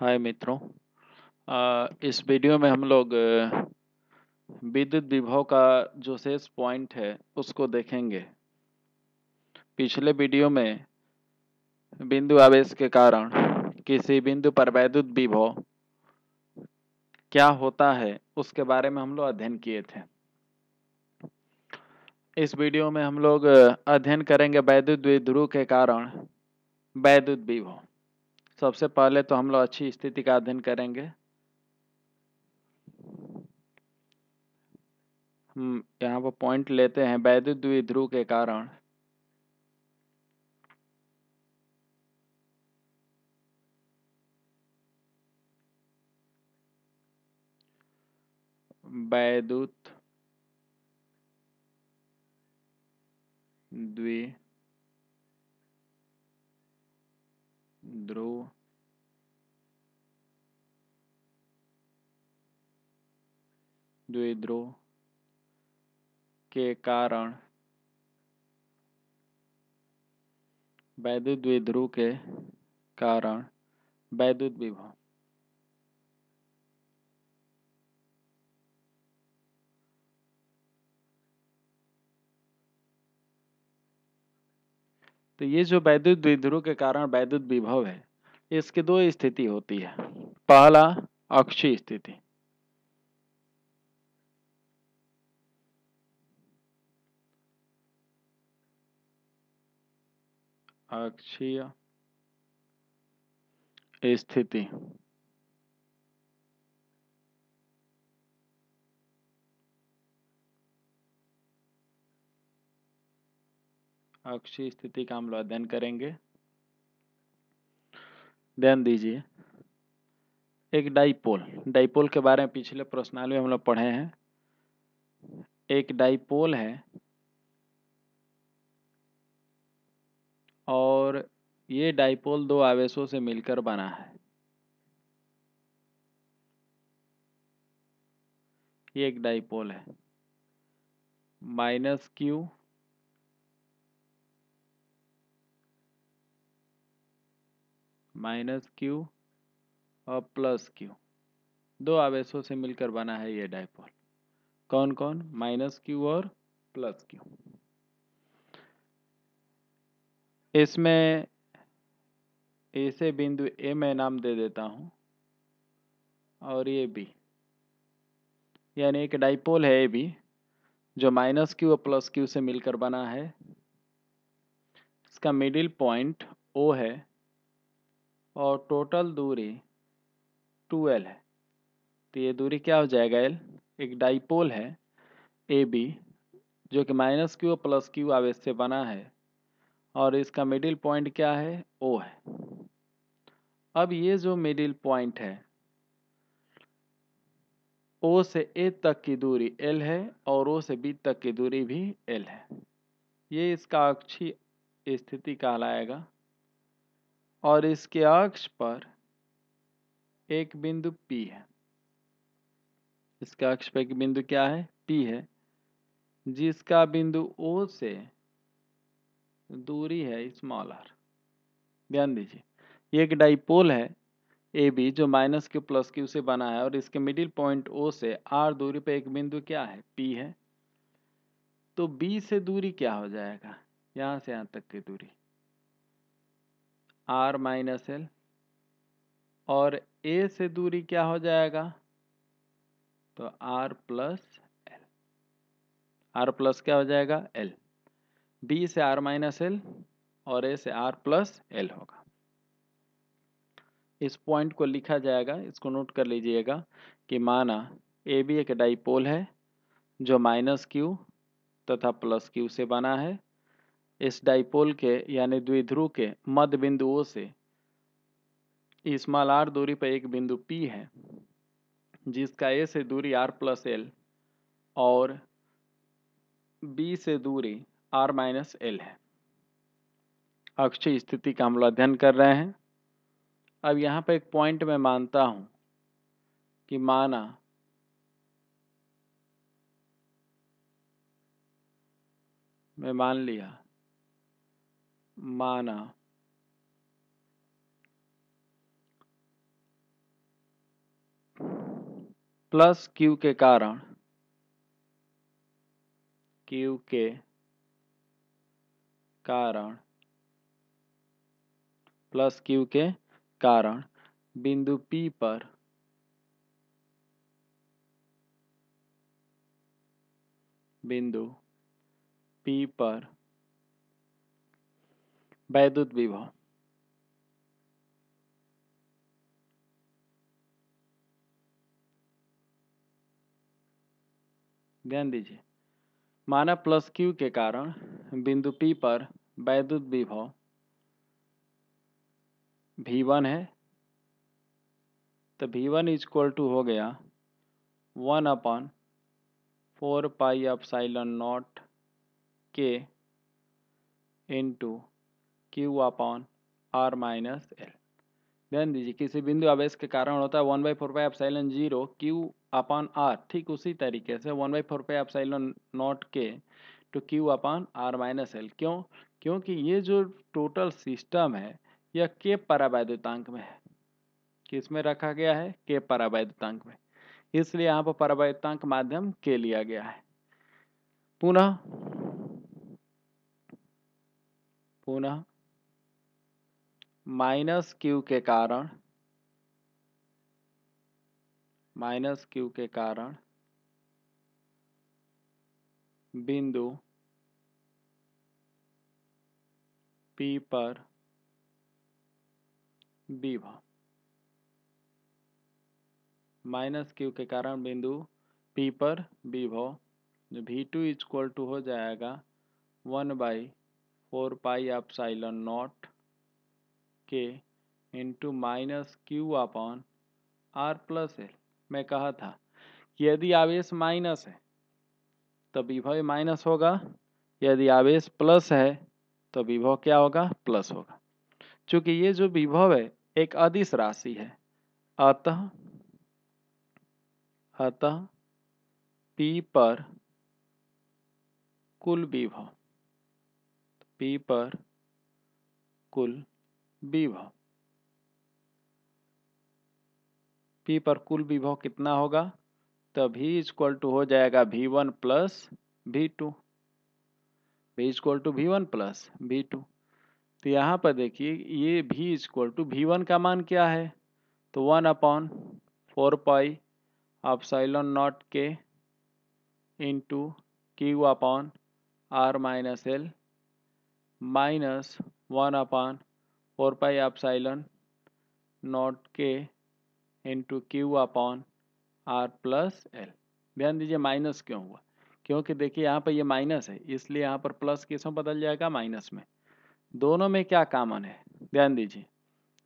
हाय मित्रों इस वीडियो में हम लोग विद्युत विभव का जो शेष पॉइंट है उसको देखेंगे पिछले वीडियो में बिंदु आवेश के कारण किसी बिंदु पर वैद्युत विभव क्या होता है उसके बारे में हम लोग अध्ययन किए थे इस वीडियो में हम लोग अध्ययन करेंगे वैद्युत विध्रुव के कारण वैद्युत विभव तो सबसे पहले तो हम लोग अच्छी स्थिति का अध्ययन करेंगे हम यहाँ पर पॉइंट लेते हैं वैद्युत द्विध्रुव के कारण वैद्युत द्वि ध्रुव द्विध्रुव के कारण वैद्युत द्विध्रुव के कारण वैद्युत विभव तो ये जो वैद्युत द्विध्रुव के कारण वैद्युत विभव है इसकी दो स्थिति होती है पहला अक्षीय स्थिति अक्षीय स्थिति अक्षीय स्थिति का हम लोग अध्ययन करेंगे ध्यान दीजिए एक डाइपोल डाइपोल के बारे में पिछले प्रश्नाल में हम लोग पढ़े हैं एक डाइपोल है और ये डाइपोल दो आवेशों से मिलकर बना है ये एक डाइपोल है माइनस क्यू माइनस क्यू और प्लस क्यू दो आवेशों से मिलकर बना है ये डाइपोल कौन कौन माइनस क्यू और प्लस क्यू इसमें ऐसे बिंदु ए मैं नाम दे देता हूँ और ये बी यानी एक डाइपोल है ए बी जो माइनस क्यू और प्लस क्यू से मिलकर बना है इसका मिडिल पॉइंट ओ है और टोटल दूरी 2l है तो ये दूरी क्या हो जाएगा एल एक डाइपोल है ए बी जो कि माइनस क्यू और प्लस क्यू आवेश से बना है और इसका मिडिल पॉइंट क्या है ओ है अब ये जो मिडिल पॉइंट है ओ से ए तक की दूरी एल है और ओ से बी तक की दूरी भी एल है ये इसका अक्षी स्थिति कहलाएगा और इसके अक्ष पर एक बिंदु P है इसके अक्ष पर एक बिंदु क्या है P है जिसका बिंदु O से दूरी है स्मॉल r ध्यान दीजिए ये एक डाइपोल है ए बी जो माइनस क्यू प्लस क्यू से बना है और इसके मिडिल पॉइंट ओ से आर दूरी पर एक बिंदु क्या है पी है तो बी से दूरी क्या हो जाएगा यहाँ से यहाँ तक की दूरी आर माइनस एल और ए से दूरी क्या हो जाएगा तो R plus L R plus क्या हो जाएगा एल बी से आर माइनस एल और ए से आर प्लस एल होगा इस पॉइंट को लिखा जाएगा इसको नोट कर लीजिएगा कि माना ए बी एक डाइपोल है जो माइनस क्यू तथा प्लस क्यू से बना है इस डाइपोल के यानी द्विध्रुव के मध्य बिंदुओं से स्मॉल आर दूरी पर एक बिंदु पी है जिसका ए से दूरी आर प्लस एल और बी से दूरी आर माइनस एल है अक्षय स्थिति का हम लोग अध्ययन कर रहे हैं अब यहाँ पर एक पॉइंट मैं मानता हूँ कि माना मैं मान लिया माना प्लस क्यू के कारण क्यू के कारण प्लस क्यू के कारण बिंदु पी पर बिंदु पी पर वैद्युत विभव ध्यान दीजिए माना प्लस क्यू के कारण बिंदु पी पर वैद्युत विभव भी वन है तो भी वन इज इक्वल टू हो गया one upon four pi epsilon naught के into Q upon R minus L ध्यान दीजिए किसी बिंदु आवेश के कारण होता है one by four pi epsilon zero Q upon R ठीक उसी तरीके से one by four pi epsilon naught के two Q upon R minus L क्यों क्योंकि ये जो टोटल सिस्टम है यह के परावैद्युतांक में है किस में रखा गया है के परावैद्युतांक में इसलिए यहाँ पर परावैद्युतांक माध्यम के लिया गया है पुनः पुनः माइनस क्यू के कारण माइनस क्यू के कारण बिंदु पी पर विभव माइनस क्यू के कारण बिंदु पी पर विभव वी टू इजक्वल टू हो जाएगा one by four pi epsilon naught के into minus Q upon R plus L मैं कहा था कि यदि आवेश माइनस है तो विभव माइनस होगा यदि आवेश प्लस है तो विभव क्या होगा प्लस होगा क्योंकि ये जो विभव है एक अदिश राशि है अतः अतः P पर कुल विभव P पर कुल विभव पी पर कुल विभव कितना होगा तो भी इक्वल टू हो जाएगा V one plus V two V equal to V one plus V two तो यहाँ पर देखिए ये भी इक्वल टू वी वन का मान क्या है तो one upon four pi epsilon naught के into Q upon R minus L minus one upon four pi epsilon naught के into Q upon R plus L ध्यान दीजिए minus क्यों हुआ क्योंकि देखिए यहाँ पर ये माइनस है इसलिए यहाँ पर प्लस किस में बदल जाएगा माइनस में दोनों में क्या कामन है ध्यान दीजिए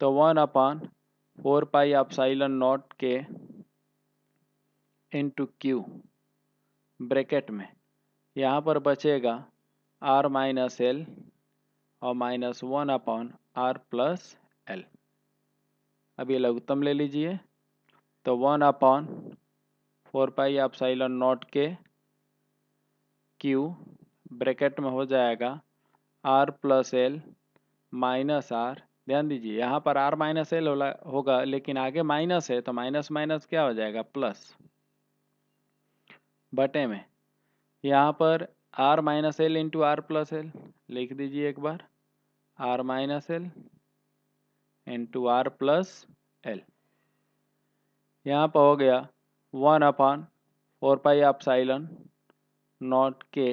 तो one upon four pi epsilon naught के इंटू क्यू ब्रैकेट में यहाँ पर बचेगा आर माइनस एल और minus one upon R plus L अब ये लघुत्तम ले लीजिए तो one upon four pi epsilon naught के क्यू ब्रैकेट में हो जाएगा R plus L minus R ध्यान दीजिए यहाँ पर आर माइनस एल होगा लेकिन आगे माइनस है तो माइनस माइनस क्या हो जाएगा प्लस बटे में यहाँ पर R minus L into R plus L लिख दीजिए एक बार R minus L into R plus L यहाँ पर हो गया one upon four pi epsilon naught के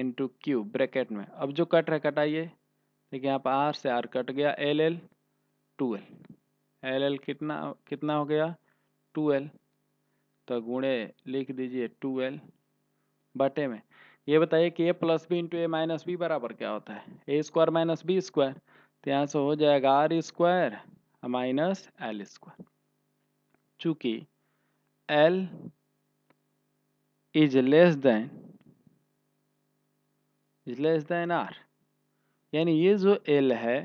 इंटू क्यू ब्रैकेट में अब जो कट है कटाइए देखिए यहाँ पर आर से आर कट गया L L two L L L कितना कितना हो गया टू एल तो गुणे लिख दीजिए टू एल बटे में ये बताइए कि A plus B into A minus B बराबर क्या होता है A square minus B square तो यहाँ से हो जाएगा R square minus L square चूँकि L is less than is less than R यानी ये जो एल है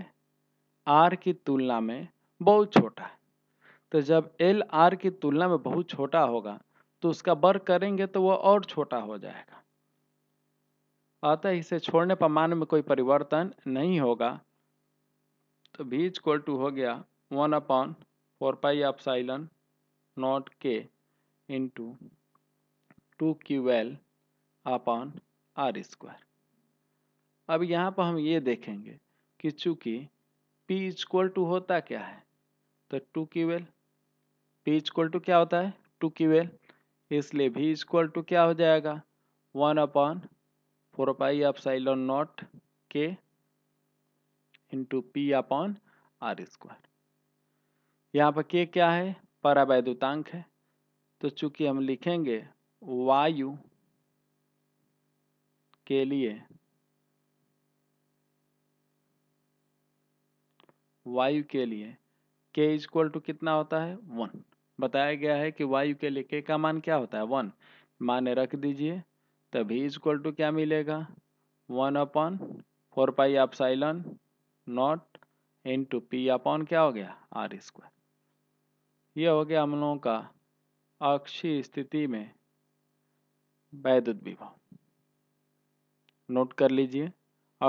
आर की तुलना में बहुत छोटा है तो जब एल आर की तुलना में बहुत छोटा होगा तो उसका वर्ग करेंगे तो वह और छोटा हो जाएगा अतः इसे छोड़ने पर मान में कोई परिवर्तन नहीं होगा तो भी इक्वल टू हो गया one upon four pi epsilon naught के into two Q L upon R square अब यहाँ पर हम ये देखेंगे कि चूंकि पी इक्वल टू होता क्या है तो two Q L P equal to क्या होता है टू क्यू एल इसलिए भी इक्वल टू क्या हो जाएगा one upon four pi epsilon naught के into P upon R square यहाँ पर के क्या है परावैद्युतांक है तो चूंकि हम लिखेंगे वायु के लिए वायु के लिए k इज इक्वल टू कितना होता है वन बताया गया है कि वायु के लिए k का मान क्या होता है वन माने रख दीजिए तभी इक्वल टू क्या मिलेगा one upon four pi epsilon naught into P upon क्या हो गया आर स्क्वायर यह हो गया हम लोगों का अक्षीय स्थिति में वैद्युत विभव नोट कर लीजिए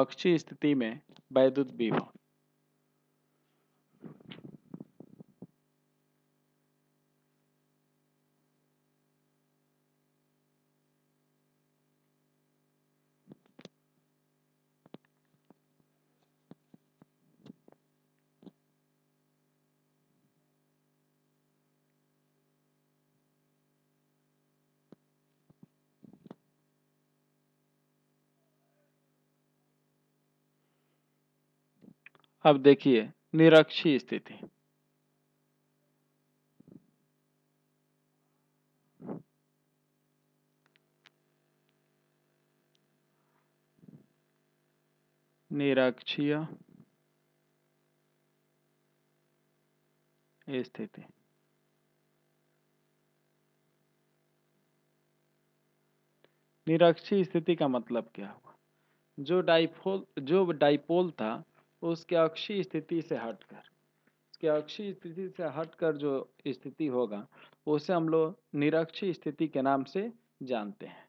अक्षीय स्थिति में वैद्युत विभव अब देखिए निरक्षी स्थिति निरक्षीय स्थिति निरक्षी स्थिति का मतलब क्या हुआ जो डाइपोल जो डाइपोल था उसके अक्षीय स्थिति से हटकर उसके अक्षीय स्थिति से हटकर जो स्थिति होगा उसे हम लोग निरक्षी स्थिति के नाम से जानते हैं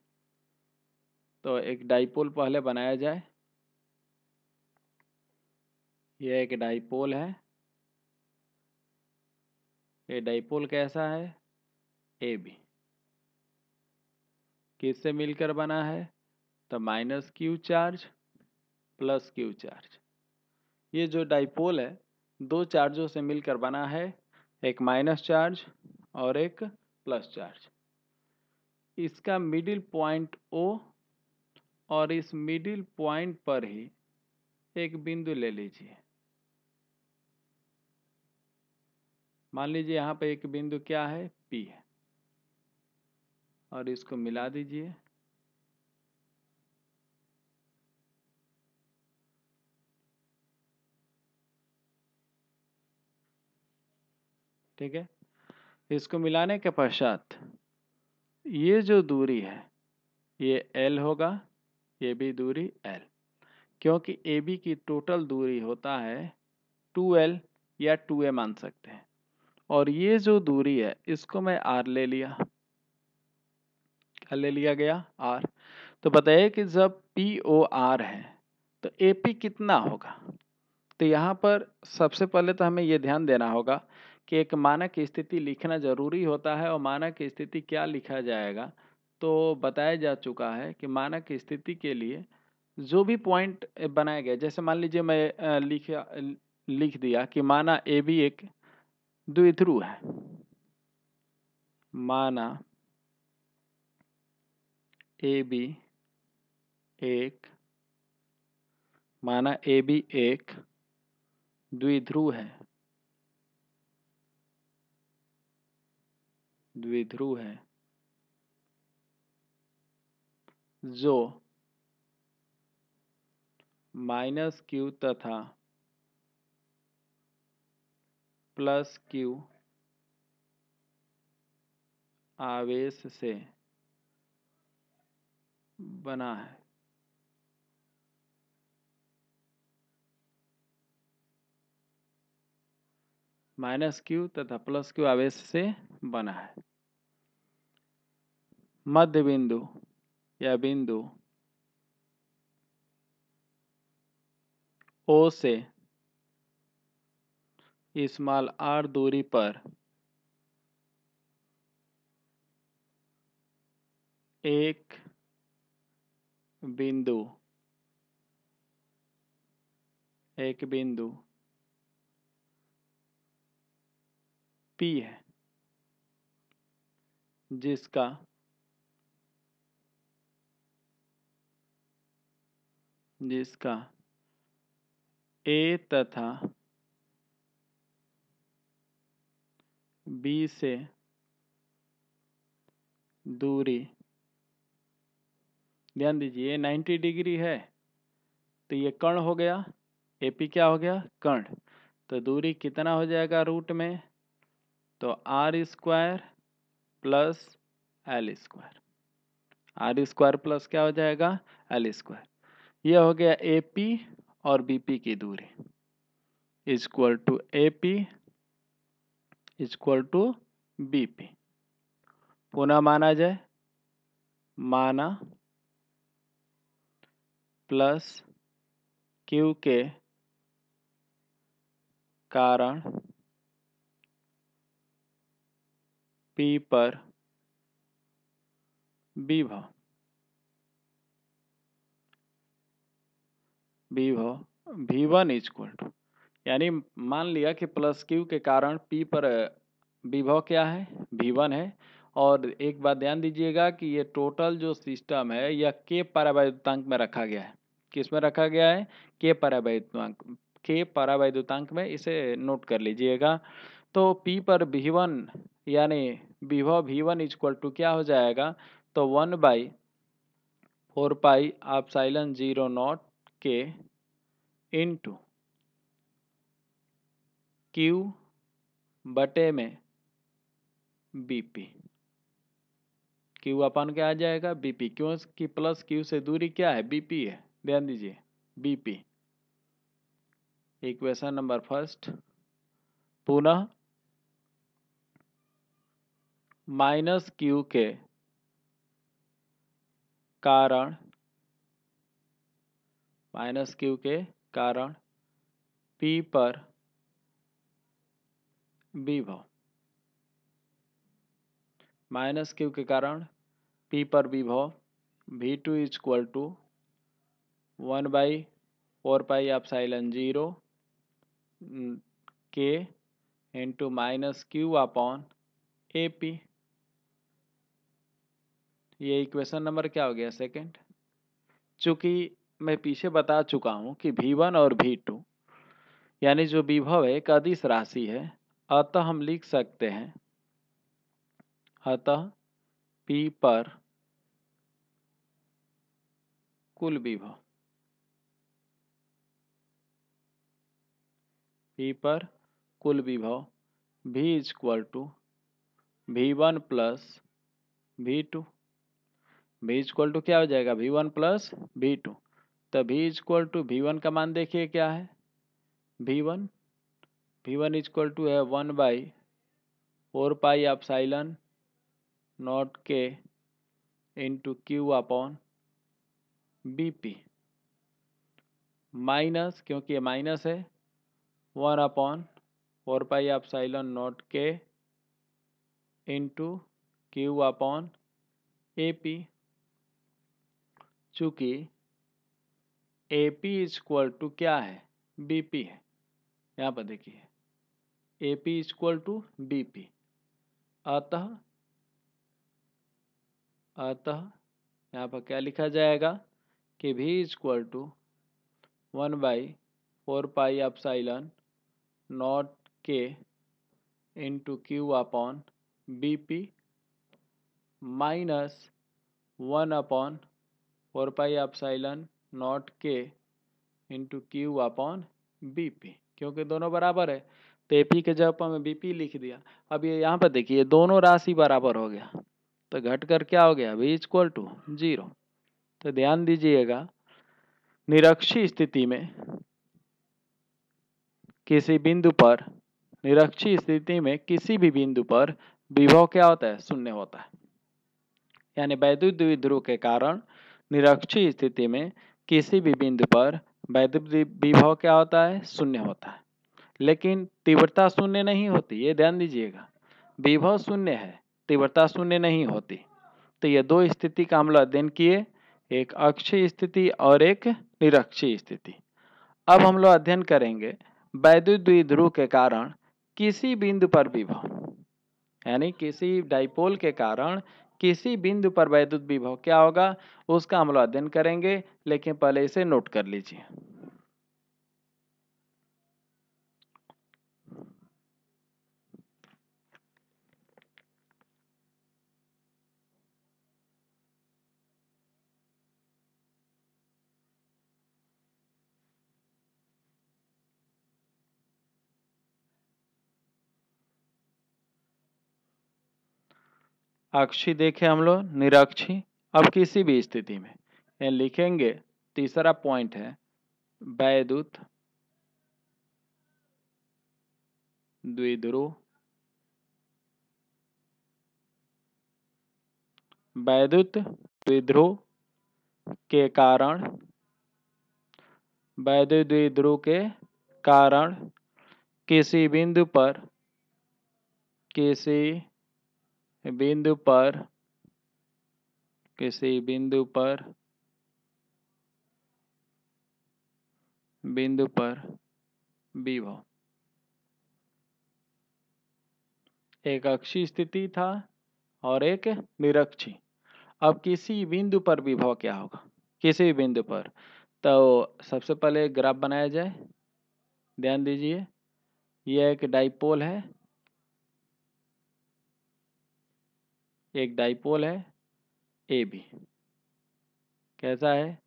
तो एक डाइपोल पहले बनाया जाए यह एक डाइपोल है ये डाइपोल कैसा है ए बी किससे मिलकर बना है तो minus Q charge plus Q charge ये जो डाइपोल है दो चार्जों से मिलकर बना है एक माइनस चार्ज और एक प्लस चार्ज इसका मिडिल पॉइंट ओ और इस मिडिल पॉइंट पर ही एक बिंदु ले लीजिए मान लीजिए यहाँ पर एक बिंदु क्या है पी है और इसको मिला दीजिए ठीक है इसको मिलाने के पश्चात ये जो दूरी है ये एल होगा ये भी दूरी एल क्योंकि ए बी की टोटल दूरी होता है टू एल या टू ए मान सकते हैं और ये जो दूरी है इसको मैं आर ले लिया क्या ले लिया गया आर तो बताइए कि जब पी ओ आर है तो ए पी कितना होगा तो यहाँ पर सबसे पहले तो हमें ये ध्यान देना होगा कि एक मानक स्थिति लिखना ज़रूरी होता है और मानक स्थिति क्या लिखा जाएगा तो बताया जा चुका है कि मानक स्थिति के लिए जो भी पॉइंट बनाया गया जैसे मान लीजिए मैं लिख लिखा लिख दिया कि माना ए बी एक द्विध्रुव है माना ए बी एक माना ए बी एक द्विध्रुव है द्विध्रुव है जो माइनस क्यू तथा प्लस क्यू आवेश से बना है माइनस क्यू तथा प्लस क्यू आवेश से बना है मध्य बिंदु या बिंदु ओ से स्मॉल आर दूरी पर एक बिंदु एक बिंदु पी है जिसका जिसका ए तथा बी से दूरी ध्यान दीजिए 90 डिग्री है तो ये कर्ण हो गया एपी क्या हो गया कर्ण तो दूरी कितना हो जाएगा रूट में तो R square plus L square R square plus क्या हो जाएगा एल स्क्वायर यह हो गया ए पी और बी पी की दूरी is equal to A P is equal to B P पुनः माना जाए माना प्लस क्यू के कारण paper beaver beaver one is equal to यानी मान लिया कि प्लस क्यू के कारण पी पर विभव क्या है वन है और एक बात ध्यान दीजिएगा कि ये टोटल जो सिस्टम है यह के परावैद्युतांक में रखा गया है किस में रखा गया है के परावैद्युतांक के परावैद्युतांक में इसे नोट कर लीजिएगा तो P पर V1 यानी विभव वन इक्वल टू क्या हो जाएगा तो one by four pi epsilon zero naught के इंटू क्यू बटे में बीपी क्यू अपन क्या आ जाएगा बीपी क्यों की प्लस क्यू से दूरी क्या है बीपी है ध्यान दीजिए बीपी इक्वेशन नंबर फर्स्ट पुनः माइनस क्यू के कारण माइनस क्यू के कारण पी पर विभव माइनस क्यू के कारण पी पर विभव V two is equal to one by four pi epsilon zero के into minus Q upon A P ये इक्वेशन नंबर क्या हो गया सेकंड चूंकि मैं पीछे बता चुका हूँ कि भी वन और भी टू यानी जो विभव है एक अदिश राशि है अतः हम लिख सकते हैं अतः पी पर कुल विभव पी पर कुल विभव V is equal to V one plus V two v equal to क्या हो जाएगा V one plus V two तो is equal to V one का मान देखिए क्या है V one V one equal to है one by four pi epsilon naught के into Q upon B P minus क्योंकि ये माइनस है one upon four pi epsilon naught के into Q upon A P चूँकि A P is equal to क्या है B P है यहाँ पर देखिए A P is equal to B P अतः अतः यहाँ पर क्या लिखा जाएगा कि V is equal to one by four pi epsilon naught के into Q upon B P minus one upon four pi epsilon naught के into Q upon B P क्योंकि दोनों बराबर है तो ए पी के जगह हमें बी पी लिख दिया अब ये यहाँ पर देखिए दोनों राशि बराबर हो गया तो घट कर क्या हो गया अभी इक्वल टू जीरो तो ध्यान दीजिएगा निरक्षी स्थिति में किसी बिंदु पर निरक्षी स्थिति में किसी भी बिंदु पर विभव क्या होता है शून्य होता है यानी वैद्युत द्विध्रुव के कारण निरक्षी स्थिति में किसी भी बिंदु पर वैद्युत विभव क्या होता है शून्य होता है लेकिन तीव्रता शून्य नहीं होती ये ध्यान दीजिएगा विभव शून्य है तीव्रता शून्य नहीं होती तो ये दो स्थिति का हम लोग अध्ययन किए एक अक्षीय स्थिति और एक निरक्षी स्थिति अब हम लोग अध्ययन करेंगे वैद्युत द्विध्रुव के कारण किसी बिंदु पर विभव यानी किसी डाइपोल के कारण किसी बिंदु पर वैद्युत विभव क्या होगा उसका हम लोग अध्ययन करेंगे लेकिन पहले इसे नोट कर लीजिए अक्षी देखे हम लोग निरक्षी अब किसी भी स्थिति में ये लिखेंगे तीसरा पॉइंट है वैदुत द्विध्रुव वैद्युत द्विध्रुव के कारण वैद्युत द्विध्रुव के कारण किसी बिंदु पर किसी बिंदु पर किसी बिंदु पर बिंदु पर विभव एक अक्षी स्थिति था और एक निरक्षी अब किसी बिंदु पर विभव क्या होगा किसी भी बिंदु पर तो सबसे पहले ग्राफ बनाया जाए ध्यान दीजिए यह एक डाइपोल है एक डाइपोल है ए बी कैसा है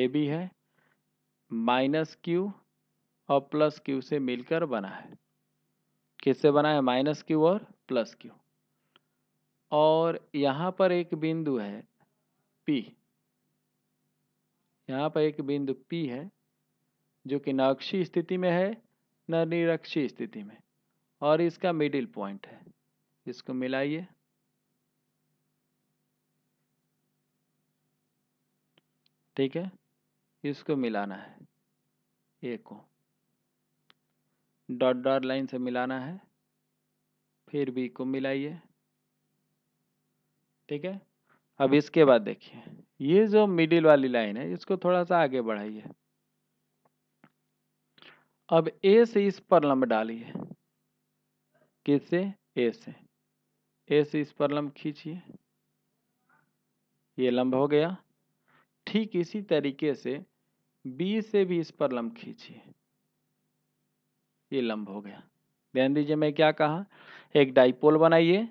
ए बी है माइनस क्यू और प्लस क्यू से मिलकर बना है किससे बना है माइनस क्यू और प्लस क्यू और यहाँ पर एक बिंदु है पी यहाँ पर एक बिंदु पी है जो कि न अक्षी स्थिति में है न निरक्षी स्थिति में और इसका मिडिल पॉइंट है इसको मिलाइए ठीक है इसको मिलाना है ए को डॉट डॉट लाइन से मिलाना है फिर बी को मिलाइए ठीक है अब हाँ। इसके बाद देखिए ये जो मिडिल वाली लाइन है इसको थोड़ा सा आगे बढ़ाइए अब ए से इस पर लंब डालिए किससे ए से ए से इस पर लंब खींचिए ये लंब हो गया ठीक इसी तरीके से बी से भी इस पर लंब खींचिए ये लंब हो गया ध्यान दीजिए मैं क्या कहा एक डाइपोल बनाइए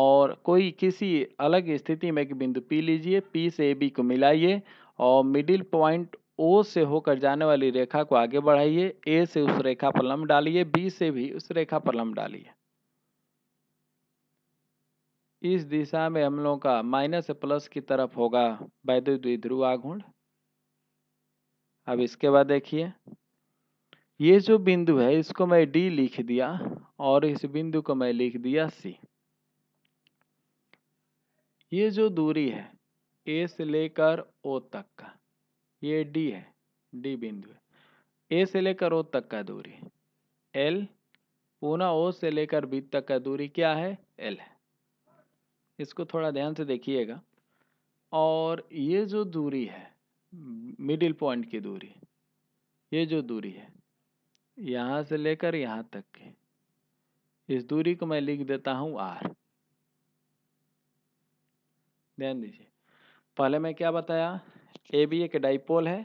और कोई किसी अलग स्थिति में एक बिंदु पी लीजिए पी से ए बी को मिलाइए और मिडिल पॉइंट ओ से होकर जाने वाली रेखा को आगे बढ़ाइए ए से उस रेखा पर लंब डालिए बी से भी उस रेखा पर लंब डालिए इस दिशा में हम लोगों का माइनस से प्लस की तरफ होगा वैद्युत द्विध्रुव आघूर्ण अब इसके बाद देखिए ये जो बिंदु है इसको मैं डी लिख दिया और इस बिंदु को मैं लिख दिया सी ये जो दूरी है ए से लेकर ओ तक का ये डी है डी बिंदु है ए से लेकर ओ तक का दूरी एल पुनः ओ से लेकर बी तक का दूरी क्या है एल है इसको थोड़ा ध्यान से देखिएगा और ये जो दूरी है मिडिल पॉइंट की दूरी ये जो दूरी है यहाँ से लेकर यहाँ तक की इस दूरी को मैं लिख देता हूँ आर ध्यान दीजिए पहले मैं क्या बताया ए बी एक डाइपोल है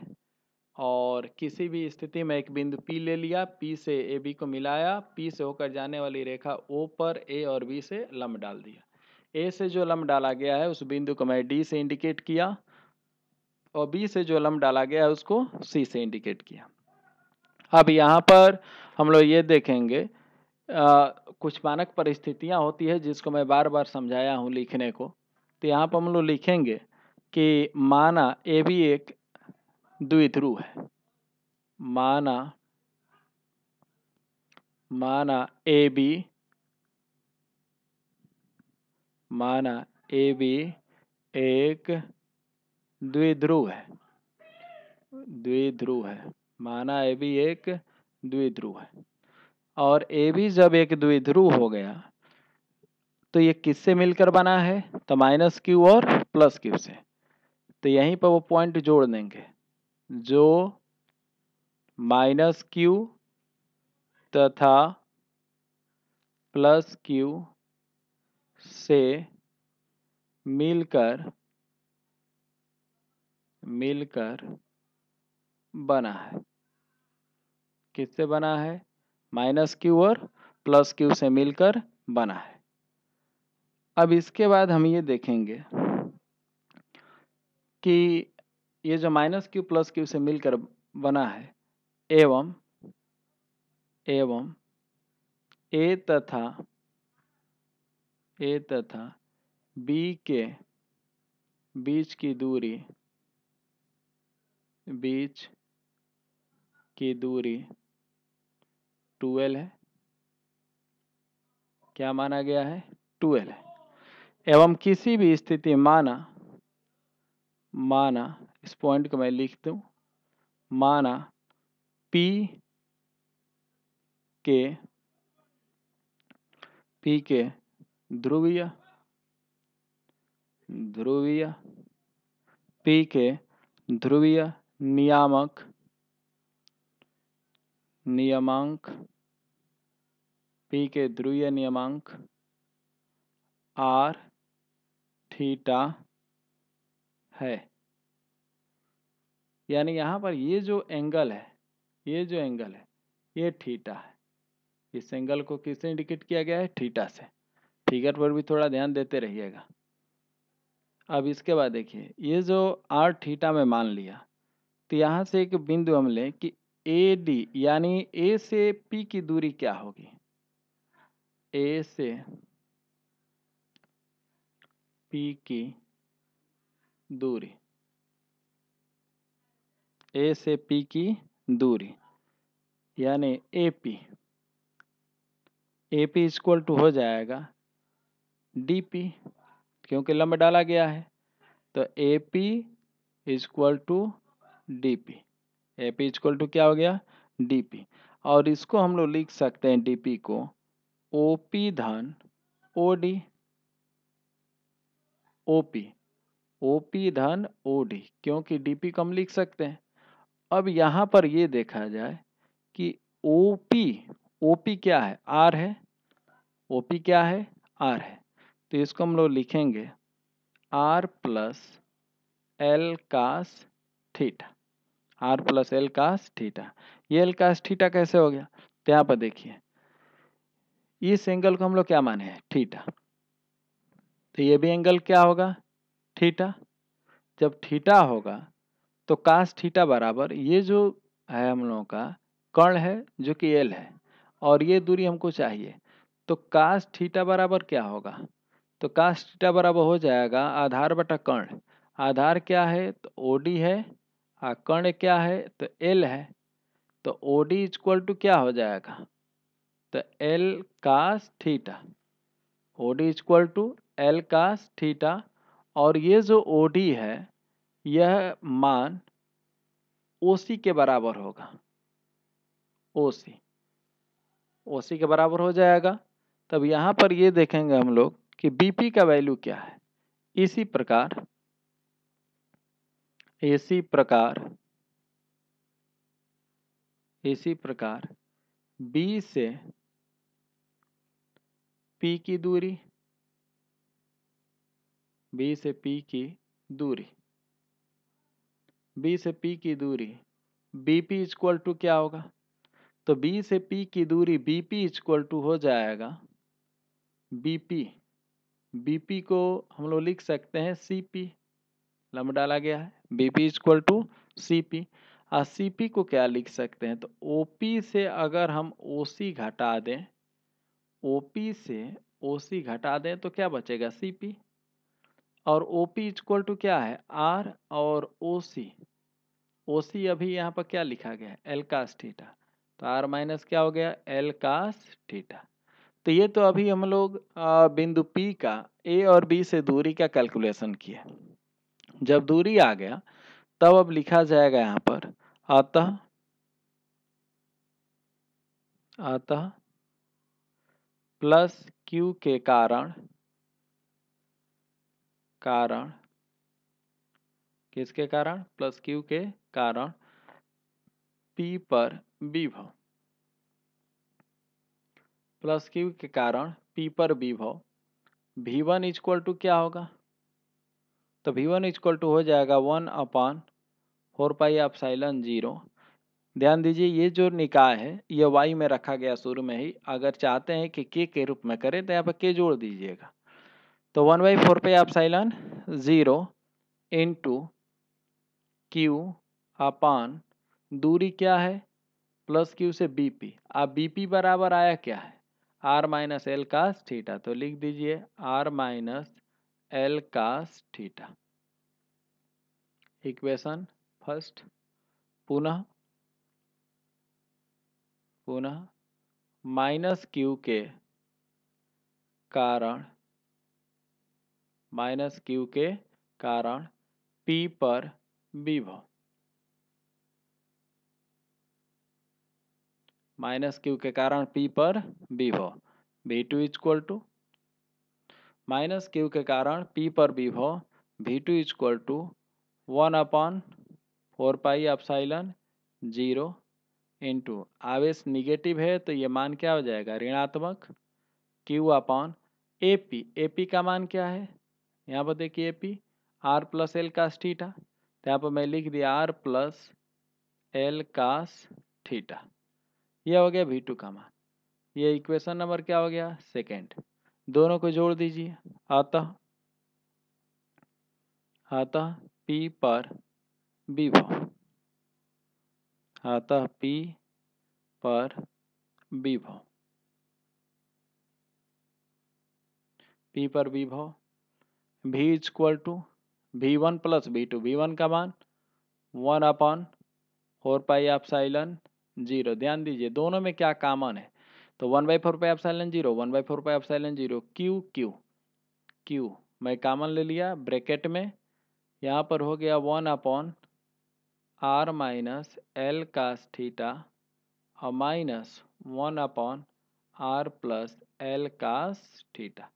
और किसी भी स्थिति में एक बिंदु P ले लिया P से ए बी को मिलाया P से होकर जाने वाली रेखा O पर A और B से लम्ब डाल दिया ए से जो लम्ब डाला गया है उस बिंदु को मैं डी से इंडिकेट किया और बी से जो लम्ब डाला गया है उसको सी से इंडिकेट किया अब यहाँ पर हम लोग ये देखेंगे आ, कुछ मानक परिस्थितियाँ होती है जिसको मैं बार बार समझाया हूँ लिखने को तो यहाँ पर हम लोग लिखेंगे कि माना ए भी एक द्विध्रुव है माना माना ए बी माना ए बी एक द्विध्रुव है द्विध्रुव है माना ए बी एक द्विध्रुव है और ए बी जब एक द्विध्रुव हो गया तो ये किससे मिलकर बना है तो माइनस क्यू और प्लस क्यू से तो यहीं पर वो पॉइंट जोड़ देंगे जो माइनस क्यू तथा प्लस क्यू से मिलकर मिलकर बना है किससे बना है माइनस क्यू और प्लस क्यू से मिलकर बना है अब इसके बाद हम ये देखेंगे कि ये जो माइनस क्यू प्लस क्यू से मिलकर बना है एवं एवं ए तथा ए तथा बी के बीच की दूरी बीच की दूरी 12 है क्या माना गया है 12 है एवं किसी भी स्थिति माना माना इस पॉइंट को मैं लिख दू माना पी के पी के ध्रुवीय ध्रुवीय पी के ध्रुवीय नियामक नियमांक पी के ध्रुवीय नियमांक आर थीटा है यानी यहां पर ये जो एंगल है ये जो एंगल है ये थीटा है इस एंगल को किससे इंडिकेट किया गया है थीटा से फिगर पर भी थोड़ा ध्यान देते रहिएगा अब इसके बाद देखिए ये जो आर थीटा में मान लिया तो यहाँ से एक बिंदु हम लें कि ए डी यानी ए से पी की दूरी क्या होगी ए से पी की दूरी ए से पी की दूरी यानी A P A P equal to हो जाएगा डी पी क्योंकि लंब डाला गया है तो A P is equal to D P A P two क्या हो गया डी पी और इसको हम लोग लिख सकते हैं डी पी को ओ पी धन O D O P O P धन ओ डी क्योंकि डी पी हम लिख सकते हैं अब यहाँ पर ये देखा जाए कि ओ पी ओ पी क्या है आर है ओ पी क्या है आर है तो इसको हम लोग लिखेंगे R plus L cos theta R plus L cos theta ये एल कास थीटा कैसे हो गया तो यहाँ पर देखिए इस एंगल को हम लोग क्या माने हैं थीटा तो ये भी एंगल क्या होगा थीटा जब थीटा होगा तो कास थीटा बराबर ये जो है हम लोगों का कर्ण है जो कि एल है और ये दूरी हमको चाहिए तो कास थीटा बराबर क्या होगा तो कास थीटा बराबर हो जाएगा आधार बटा कर्ण आधार क्या है तो ओ डी है और कर्ण क्या है तो एल है तो ओ डी इक्वल टू क्या हो जाएगा तो L cos theta O D equal to L cos theta और ये जो ओ डी है यह मान ओ सी के बराबर होगा ओ सी ओ सी के बराबर हो जाएगा तब यहाँ पर ये देखेंगे हम लोग कि बीपी का वैल्यू क्या है इसी प्रकार इसी प्रकार इसी प्रकार बी से पी की दूरी बी से पी की दूरी बी से पी की दूरी बीपी इक्वल टू क्या होगा तो बी से पी की दूरी बीपी इक्वल टू हो जाएगा बीपी बीपी को हम लोग लिख सकते हैं सीपी लंब डाला गया है बीपी इक्वल टू सीपी और सीपी को क्या लिख सकते हैं तो ओपी से अगर हम ओसी घटा दें ओपी से ओसी घटा दें तो क्या बचेगा सीपी और ओपी इक्वल टू क्या है आर और ओसी ओसी अभी यहाँ पर क्या लिखा गया है एल कास थीटा तो आर माइनस क्या हो गया एल कास थीटा तो ये तो अभी हम लोग बिंदु P का A और B से दूरी का कैलकुलेशन किया जब दूरी आ गया तब अब लिखा जाएगा यहाँ पर अतः अतः प्लस Q के कारण कारण किसके कारण प्लस Q के कारण P पर विभव प्लस क्यू के कारण पी पर विभव भी वन इजक्वल टू क्या होगा तो भी वन इक्वल टू हो जाएगा one upon four pi epsilon zero ध्यान दीजिए ये जो निकाय है ये वाई में रखा गया शुरू में ही अगर चाहते हैं कि के के रूप में करें तो यहाँ पर के जोड़ दीजिएगा तो one by four pi epsilon zero into Q upon दूरी क्या है प्लस क्यू से बी पी अब पी बराबर आया क्या है R minus L cos theta तो लिख दीजिए R minus L cos theta equation first पुनः पुनः माइनस क्यू के कारण माइनस क्यू के कारण पी पर विभव माइनस क्यू के कारण पी पर बी भो V two is equal to minus Q के कारण पी पर बी भो V two is equal to one upon four pi epsilon zero into आवेश निगेटिव है तो ये मान क्या हो जाएगा ऋणात्मक Q upon A P A P का मान क्या है यहाँ पर देखिए A P R plus L cos theta तो यहाँ पर मैं लिख दिया R plus L cos theta यह हो गया वी टू का मान ये इक्वेशन नंबर क्या हो गया सेकेंड दोनों को जोड़ दीजिए आता आता पी पर बी विभव आता पी पर बी विभव पी पर बी विभव V equal to V one plus V two V one का मान one upon four pi epsilon zero ध्यान दीजिए दोनों में क्या कॉमन है तो one by four pi epsilon zero one by four pi epsilon zero Q Q Q मैं कॉमन ले लिया ब्रैकेट में यहाँ पर हो गया one upon R minus L cos theta और minus one upon R plus L cos theta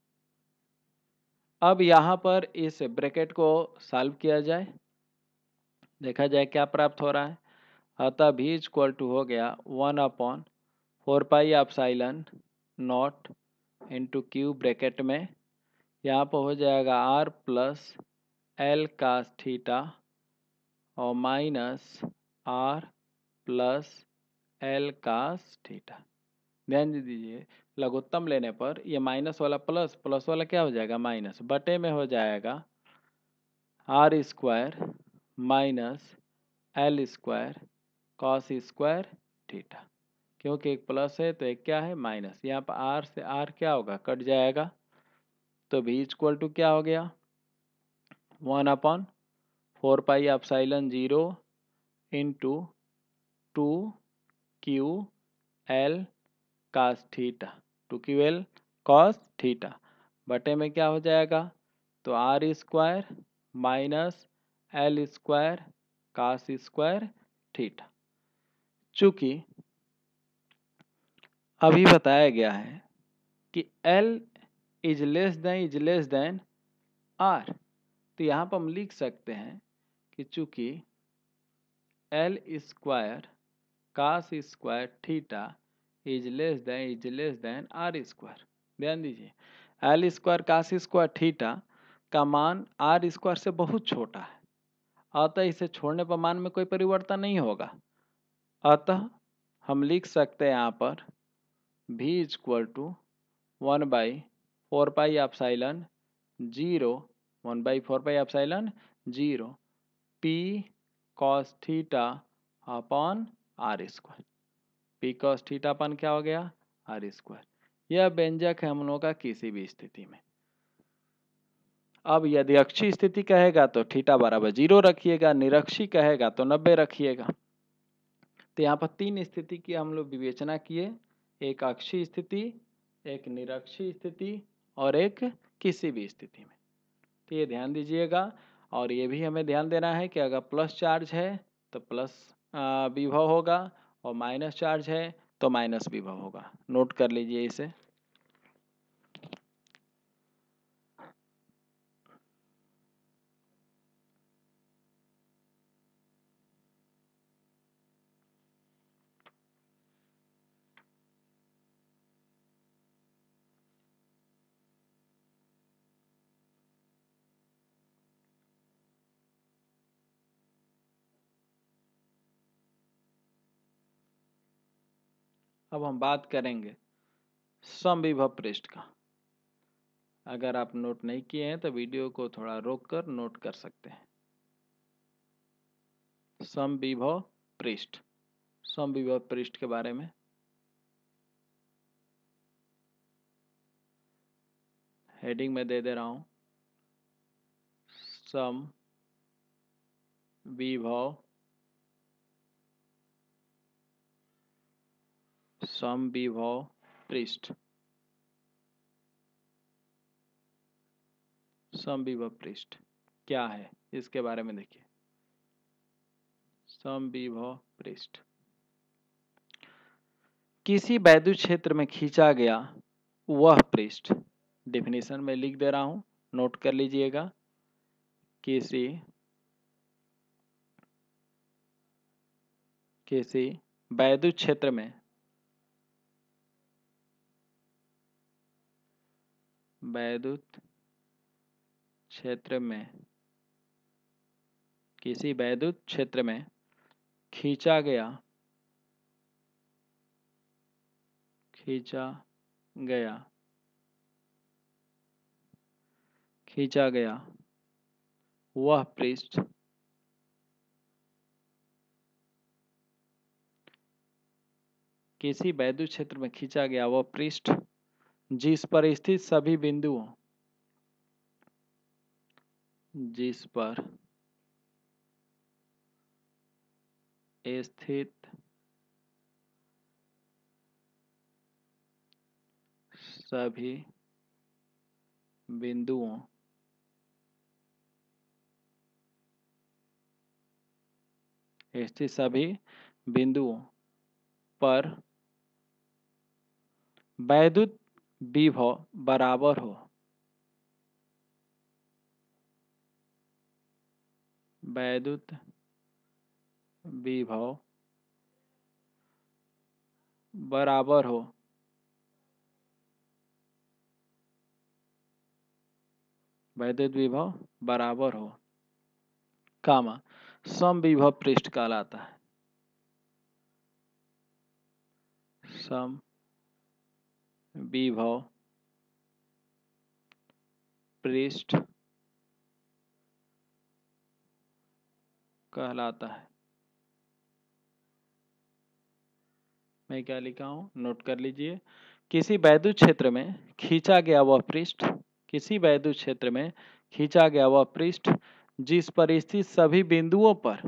अब यहाँ पर इस ब्रैकेट को सॉल्व किया जाए देखा जाए क्या प्राप्त हो रहा है अतः भी इक्वल टू हो गया one upon four pi epsilon naught into Q bracket में यहाँ पर हो जाएगा R plus L cos theta और minus R plus L cos theta ध्यान दीजिए लघुत्तम लेने पर ये माइनस वाला प्लस प्लस वाला क्या हो जाएगा माइनस बटे में हो जाएगा R square minus L square cos square theta क्योंकि एक प्लस है तो एक क्या है माइनस यहाँ पर आर से आर क्या होगा कट जाएगा तो भी इक्वल टू क्या हो गया one upon four pi epsilon zero into two Q L cos theta two Q L cos theta बटे में क्या हो जाएगा तो R square minus L square cos square theta चूंकि अभी बताया गया है कि L is less than is less than R तो यहाँ पर हम लिख सकते हैं कि चूंकि L square cos square theta is less than is less than R square ध्यान दीजिए L square cos square theta का मान आर स्क्वायर से बहुत छोटा है अतः इसे छोड़ने पर मान में कोई परिवर्तन नहीं होगा अतः हम लिख सकते हैं यहाँ पर भी equal to one by four pi epsilon zero one by four pi epsilon zero P cos theta upon R square P cos theta upon क्या हो गया आर स्क्वायर यह व्यंजक है हम लोगों का किसी भी स्थिति में अब यदि अक्षी स्थिति कहेगा तो थीटा बराबर जीरो रखिएगा निरक्षी कहेगा तो नब्बे रखिएगा तो यहाँ पर तीन स्थिति की हम लोग विवेचना किए एक अक्षी स्थिति एक निरक्षी स्थिति और एक किसी भी स्थिति में तो ये ध्यान दीजिएगा और ये भी हमें ध्यान देना है कि अगर प्लस चार्ज है तो प्लस विभव होगा और माइनस चार्ज है तो माइनस विभव होगा नोट कर लीजिए इसे अब हम बात करेंगे समविभव पृष्ठ का अगर आप नोट नहीं किए हैं तो वीडियो को थोड़ा रोक कर नोट कर सकते हैं समविभव पृष्ठ समविभव पृष्ठ के बारे में हेडिंग में दे दे रहा हूं सम विभव समविभव पृष्ठ समविभव पृष्ठ क्या है इसके बारे में देखिए समविभव पृष्ठ किसी वैद्युत क्षेत्र में खींचा गया वह पृष्ठ डिफिनेशन में लिख दे रहा हूं नोट कर लीजिएगा किसी किसी वैद्य क्षेत्र में वैद्युत क्षेत्र में किसी वैद्युत क्षेत्र में खींचा गया खींचा गया खींचा गया वह पृष्ठ किसी वैद्युत क्षेत्र में खींचा गया वह पृष्ठ जिस पर स्थित सभी बिंदुओं जिस पर स्थित सभी बिंदुओं स्थित सभी बिंदुओं पर वैद्युत विभव बराबर हो वैद्युत विभव बराबर हो वैद्युत विभव बराबर हो कामा विभव पृष्ठ कहलाता है सम विभव पृष्ठ कहलाता है मैं क्या लिखा हूं नोट कर लीजिए किसी वैद्युत क्षेत्र में खींचा गया वह पृष्ठ किसी वैद्युत क्षेत्र में खींचा गया वह पृष्ठ जिस पर स्थित सभी बिंदुओं पर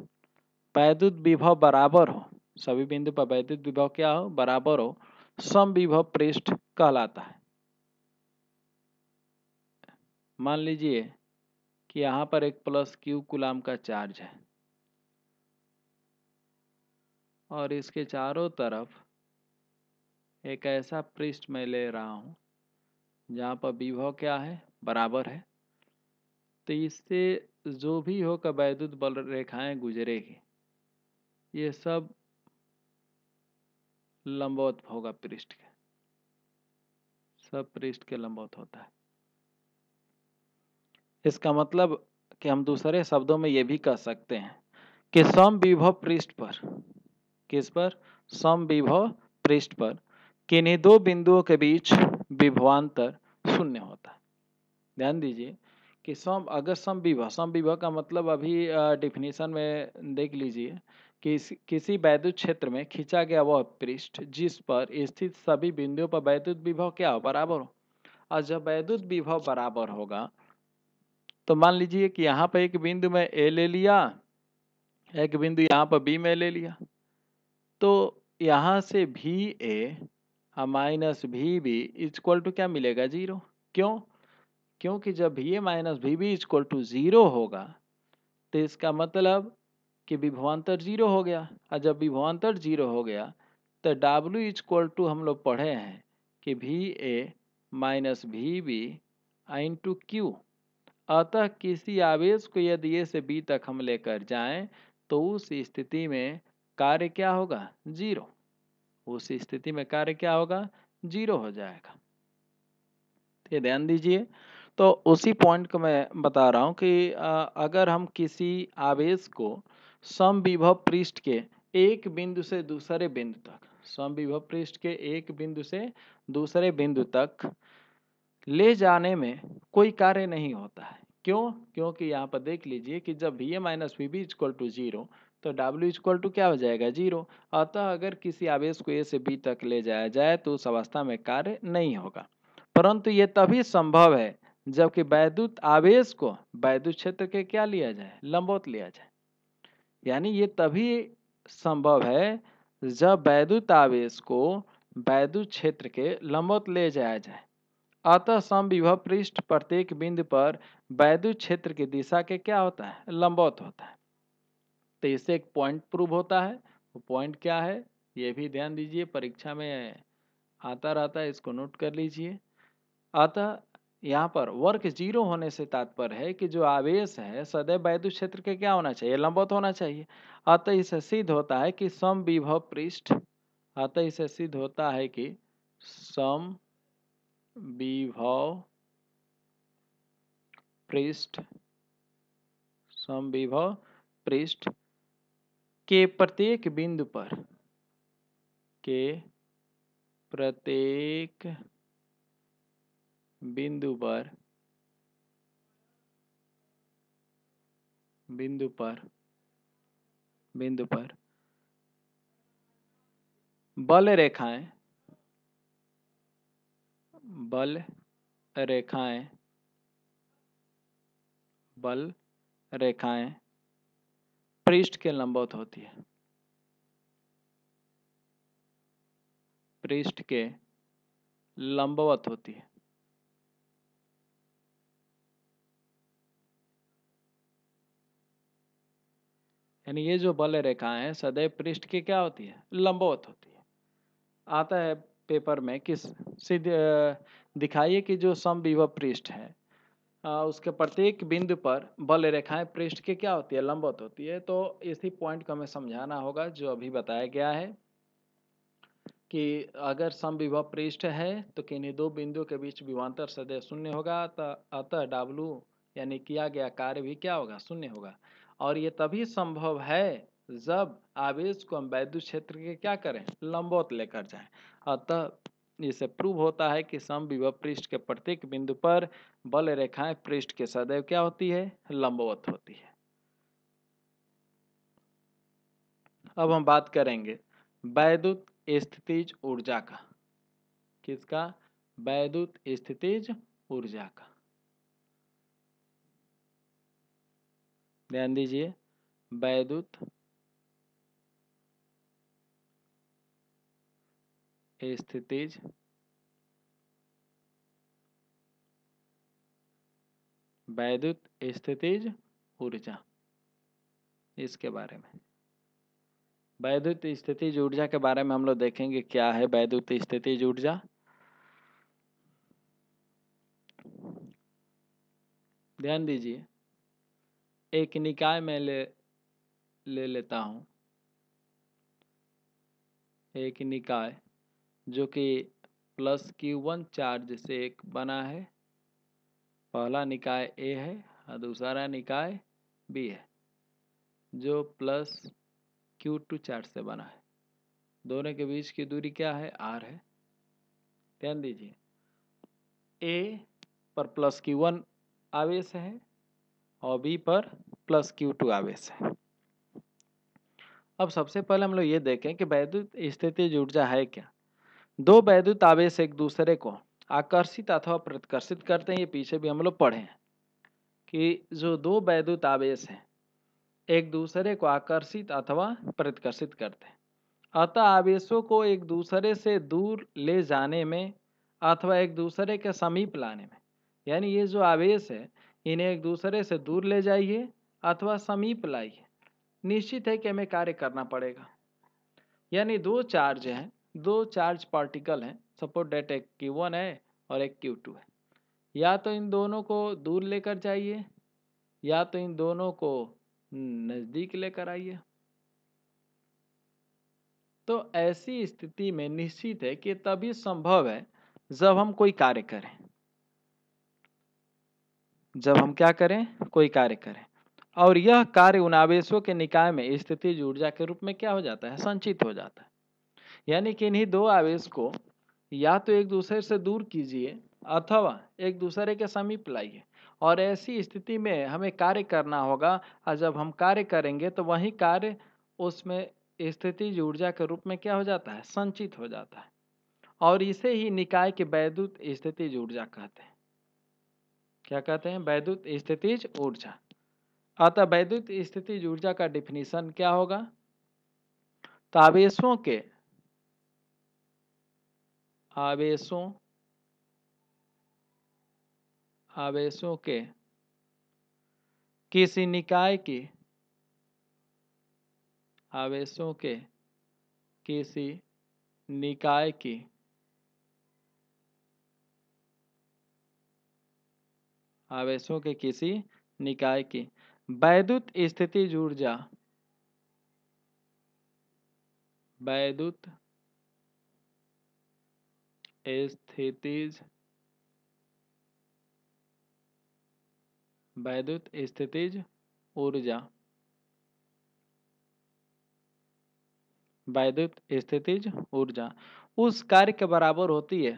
वैद्युत विभव बराबर हो सभी बिंदु पर वैद्युत विभव क्या हो बराबर हो समविभव पृष्ठ कहलाता है मान लीजिए कि यहाँ पर एक प्लस क्यू कुलाम का चार्ज है और इसके चारों तरफ एक ऐसा पृष्ठ मैं ले रहा हूं जहाँ पर विभव क्या है बराबर है तो इससे जो भी होकर वैद्युत बल रेखाएं गुजरेगी ये सब लंबवत होगा पृष्ठ के सब पृष्ठ के लंबवत होता है इसका मतलब कि हम दूसरे शब्दों में यह भी कह सकते हैं कि सम विभव पृष्ठ पर किस पर सम विभव पृष्ठ पर किन्हीं दो बिंदुओं के बीच विभवांतर शून्य होता है ध्यान दीजिए कि सम अगर सम विभव सम विभव का मतलब अभी डिफिनेशन में देख लीजिए किस, किसी वैद्युत क्षेत्र में खींचा गया वह पृष्ठ जिस पर स्थित सभी बिंदुओं पर वैद्युत विभव क्या हो बराबर हो और जब वैद्युत विभव बराबर होगा तो मान लीजिए कि यहाँ पर एक बिंदु में ए ले लिया एक बिंदु यहाँ पर बी में ले लिया तो यहाँ से V A minus V B equal to क्या मिलेगा जीरो क्यों क्योंकि जब V A minus V B equal to zero होगा तो इसका मतलब कि विभवान्तर जीरो हो गया और जब विभवान्तर जीरो हो गया तो डब्ल्यू इज इक्वल टू हम लोग पढ़े हैं कि V A minus V B into Q अतः किसी आवेश को यदि ए से बी तक हम लेकर जाएं तो उस स्थिति में कार्य क्या होगा जीरो उस स्थिति में कार्य क्या होगा जीरो हो जाएगा ये ध्यान दीजिए तो उसी पॉइंट को मैं बता रहा हूँ कि अगर हम किसी आवेश को समविभव पृष्ठ के एक बिंदु से दूसरे बिंदु तक समविभव पृष्ठ के एक बिंदु से दूसरे बिंदु तक ले जाने में कोई कार्य नहीं होता है क्यों क्योंकि यहाँ पर देख लीजिए कि जब V A minus V B equal to zero तो W इक्वल टू क्या हो जाएगा जीरो अतः अगर किसी आवेश को A से B तक ले जाया जाए तो उस अवस्था में कार्य नहीं होगा परंतु ये तभी संभव है जबकि वैद्युत आवेश को वैद्युत क्षेत्र के क्या लिया जाए लंबोत लिया जाए यानी ये तभी संभव है जब वैद्युत आवेश को वैद्युत क्षेत्र के लंबवत ले जाया जाए अतः समविभव पृष्ठ प्रत्येक बिंदु पर वैद्युत क्षेत्र की दिशा के क्या होता है लंबवत होता है तो इससे एक पॉइंट प्रूव होता है वो पॉइंट क्या है ये भी ध्यान दीजिए परीक्षा में आता रहता है इसको नोट कर लीजिए अतः यहाँ पर वर्क जीरो होने से तात्पर्य है कि जो आवेश है सदैव वैद्य क्षेत्र के क्या होना चाहिए लंबवत होना चाहिए अतः इसे सिद्ध होता है कि सम विभव पृष्ठ अतः इसे सिद्ध होता है कि सम विभव पृष्ठ सम विभव पृष्ठ के प्रत्येक बिंदु पर के प्रत्येक बिंदु पर बिंदु पर बिंदु पर बल रेखाएं बल रेखाएं बल रेखाएं पृष्ठ के लंबवत होती है पृष्ठ के लंबवत होती है यानी ये जो बल रेखाएं हैं सदैव पृष्ठ की क्या होती है लंबवत होती है आता है पेपर में किस सिद्ध दिखाइए कि जो समविभव पृष्ठ है आ, उसके प्रत्येक बिंदु पर बल रेखाएं पृष्ठ की क्या होती है लंबवत होती है तो इसी पॉइंट को हमें समझाना होगा जो अभी बताया गया है कि अगर समविभव पृष्ठ है तो किन्हीं दो बिंदुओं के बीच विवांतर सदैव शून्य होगा अतः डब्लू यानी किया गया कार्य भी क्या होगा शून्य होगा और ये तभी संभव है जब आवेश को हम वैद्युत क्षेत्र के क्या करें लंबौत लेकर जाएं अतः इसे प्रूव होता है कि सम विभव पृष्ठ के प्रत्येक बिंदु पर बल रेखाएं पृष्ठ के सदैव क्या होती है लंबवत होती है अब हम बात करेंगे वैद्युत स्थितिज ऊर्जा का किसका वैद्युत स्थितिज ऊर्जा का ध्यान दीजिए वैद्युत स्थितिज वैद्युत स्थितिज ऊर्जा इसके बारे में वैद्युत स्थितिज ऊर्जा के बारे में हम लोग देखेंगे क्या है वैद्युत स्थितिज ऊर्जा ध्यान दीजिए एक निकाय में ले ले लेता हूँ एक निकाय जो कि प्लस क्यू वन चार्ज से एक बना है पहला निकाय ए है और दूसरा निकाय बी है जो प्लस क्यू टू चार्ज से बना है दोनों के बीच की दूरी क्या है आर है ध्यान दीजिए ए पर प्लस क्यू वन आवेश है और बी पर प्लस क्यू टू आवेश है अब सबसे पहले हम लोग ये देखें कि वैद्युत स्थिति ऊर्जा है क्या दो वैद्युत आवेश एक दूसरे को आकर्षित अथवा प्रतिकर्षित करते हैं ये पीछे भी हम लोग पढ़े हैं कि जो दो वैद्युत आवेश हैं एक दूसरे को आकर्षित अथवा प्रतिकर्षित करते हैं अतः आवेशों को एक दूसरे से दूर ले जाने में अथवा एक दूसरे के समीप लाने में यानी ये जो आवेश है इन्हें एक दूसरे से दूर ले जाइए अथवा समीप लाइए निश्चित है कि हमें कार्य करना पड़ेगा यानी दो चार्ज हैं दो चार्ज पार्टिकल हैं सपोर्ट डेट एक क्यू वन है और एक क्यू टू है या तो इन दोनों को दूर लेकर जाइए या तो इन दोनों को नज़दीक लेकर आइए तो ऐसी स्थिति में निश्चित है कि तभी संभव है जब हम कोई कार्य करें जब हम क्या करें कोई कार्य करें और यह कार्य उन आवेशों के निकाय में स्थिति ऊर्जा के रूप में क्या हो जाता है संचित हो जाता है यानी कि इन्हीं दो आवेश को या तो एक दूसरे से दूर कीजिए अथवा एक दूसरे के समीप लाइए और ऐसी स्थिति में हमें कार्य करना होगा और जब हम कार्य करेंगे तो वही कार्य उसमें स्थिति ऊर्जा के रूप में क्या हो जाता है संचित हो जाता है और इसे ही निकाय के वैद्युत स्थिति ऊर्जा कहते हैं क्या कहते हैं वैद्युत स्थितिज ऊर्जा अतः वैद्युत स्थितिज ऊर्जा का डिफिनीशन क्या होगा आवेशों के आवेशों आवेशों के किसी निकाय की आवेशों के किसी निकाय की आवेशों के किसी निकाय की वैद्युत स्थिति ऊर्जा वैद्युत स्थितिज वैद्युत स्थितिज ऊर्जा वैद्युत स्थितिज ऊर्जा उस कार्य के बराबर होती है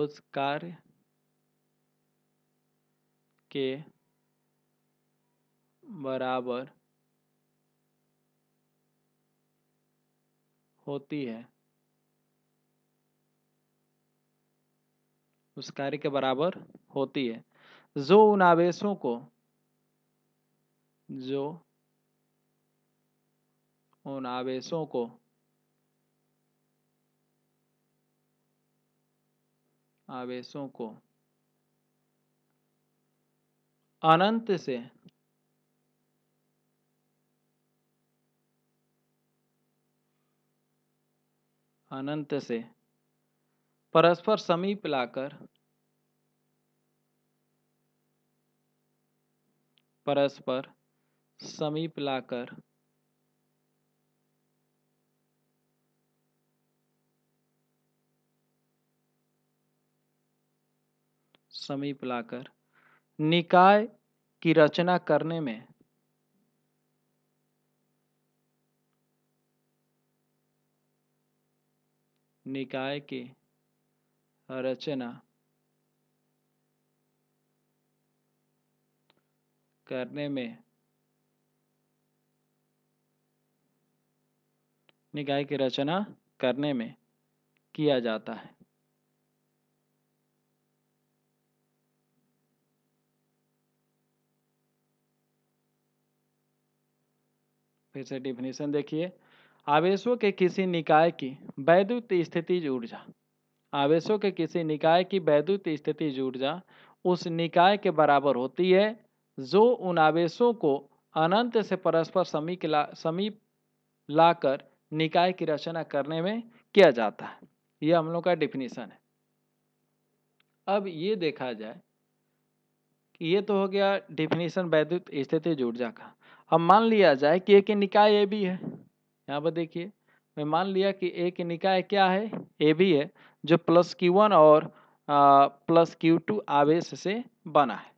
उस कार्य के बराबर होती है उस कार्य के बराबर होती है जो उन आवेशों को जो उन आवेशों को आवेशों को अनंत से अनंत से परस्पर समीप लाकर परस्पर समीप लाकर समीप लाकर निकाय की रचना करने में निकाय की रचना करने में निकाय की रचना करने में किया जाता है फिर से डिफिनेशन देखिए आवेशों के किसी निकाय की वैद्युत स्थिति ऊर्जा आवेशों के किसी निकाय की वैद्युत स्थिति ऊर्जा उस निकाय के बराबर होती है जो उन आवेशों को अनंत से परस्पर समीप ला समीप लाकर निकाय की रचना करने में किया जाता है यह हम लोग का डिफिनेशन है अब ये देखा जाए कि ये तो हो गया डिफिनेशन वैद्युत स्थिति ऊर्जा का अब मान लिया जाए कि एक निकाय ए भी है यहाँ पर देखिए मैं मान लिया कि एक निकाय क्या है ए भी है जो प्लस क्यू वन और आ, प्लस क्यू टू आवेश से बना है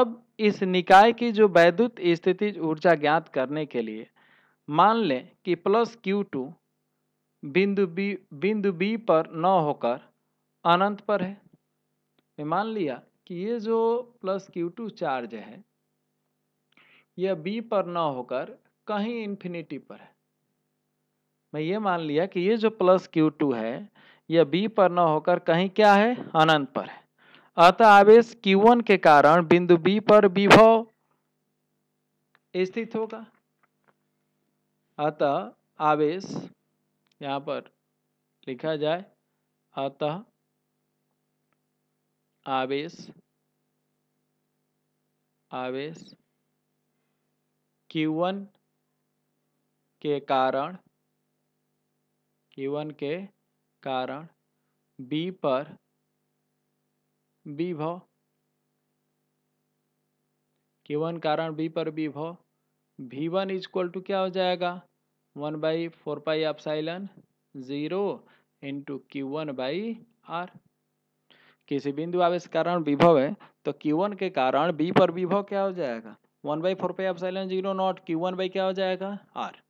अब इस निकाय की जो वैद्युत स्थिति ऊर्जा ज्ञात करने के लिए मान लें कि प्लस क्यू टू बिंदु बी बिंदु बी पर न होकर अनंत पर है मैं मान लिया कि ये जो प्लस क्यू टू चार्ज है यह बी पर ना होकर कहीं इन्फिनिटी पर है मैं ये मान लिया कि ये जो प्लस क्यू टू है यह बी पर ना होकर कहीं क्या है अनंत पर है अतः आवेश Q1 के कारण बिंदु B पर विभव स्थित होगा अतः आवेश यहाँ पर लिखा जाए अतः आवेश आवेश Q1 के कारण Q1 के कारण B पर विभव Q1 कारण B पर भी वन इजक्वल टू क्या हो जाएगा one by four pi epsilon zero into Q one by R किसी बिंदु आवेश कारण विभव है तो क्यू वन के कारण बी पर विभव क्या हो जाएगा वन बाई फोर पे आप zero naught Q one by क्या हो जाएगा आर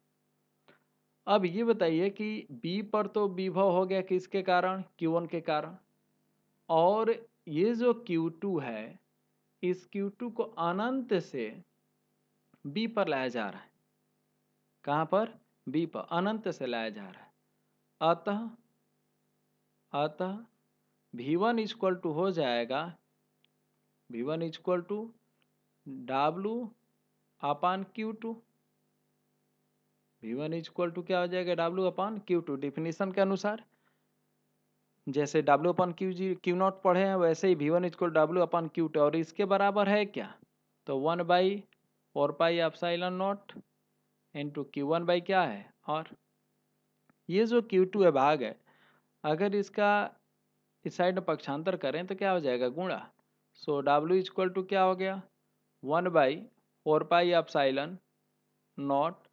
अब ये बताइए कि बी पर तो विभव हो गया किसके कारण क्यू वन के कारण और ये जो क्यू टू है इस क्यू टू को अनंत से बी पर लाया जा रहा है कहाँ पर बी पर अनंत से लाया जा रहा है अतः अतः भी वन इक्वल टू हो जाएगा V one equal to W upon Q two V one is equal to क्या हो जाएगा W upon Q two definition के अनुसार जैसे डब्लू अपान क्यू जी क्यू नॉट पढ़े हैं वैसे ही V one is equal W upon Q two और इसके बराबर है क्या तो one by four pi epsilon naught into Q one by क्या है और ये जो क्यू टू है भाग है अगर इसका इस साइड में पक्षांतर करें तो क्या हो जाएगा गुणा so W is equal to क्या हो गया one by four pi epsilon naught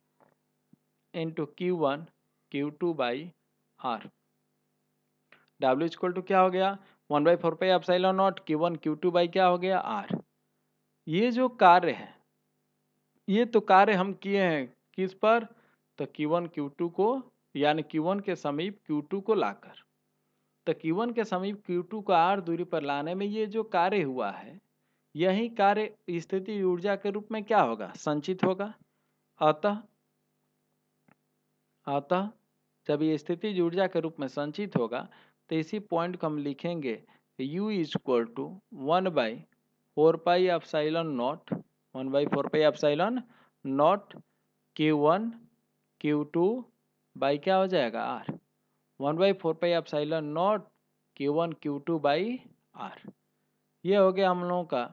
into Q one Q two by R W equal to क्या हो गया one by four pi epsilon naught Q one Q two by क्या हो गया are ये जो कार्य है ये तो कार्य हम किए हैं किस पर तो क्यू वन क्यू टू को यानी क्यू वन के समीप क्यू टू को लाकर तो क्यू वन के समीप क्यू टू को आर दूरी पर लाने में ये जो कार्य हुआ है यही कार्य स्थिति ऊर्जा के रूप में क्या होगा संचित होगा अतः अतः जब ये स्थिति ऊर्जा के रूप में संचित होगा तो इसी पॉइंट को हम लिखेंगे u is equal to one by four pi epsilon naught one by four pi epsilon naught Q one Q two by क्या हो जाएगा R one by four pi epsilon naught Q one Q two by R ये हो गया हम लोगों का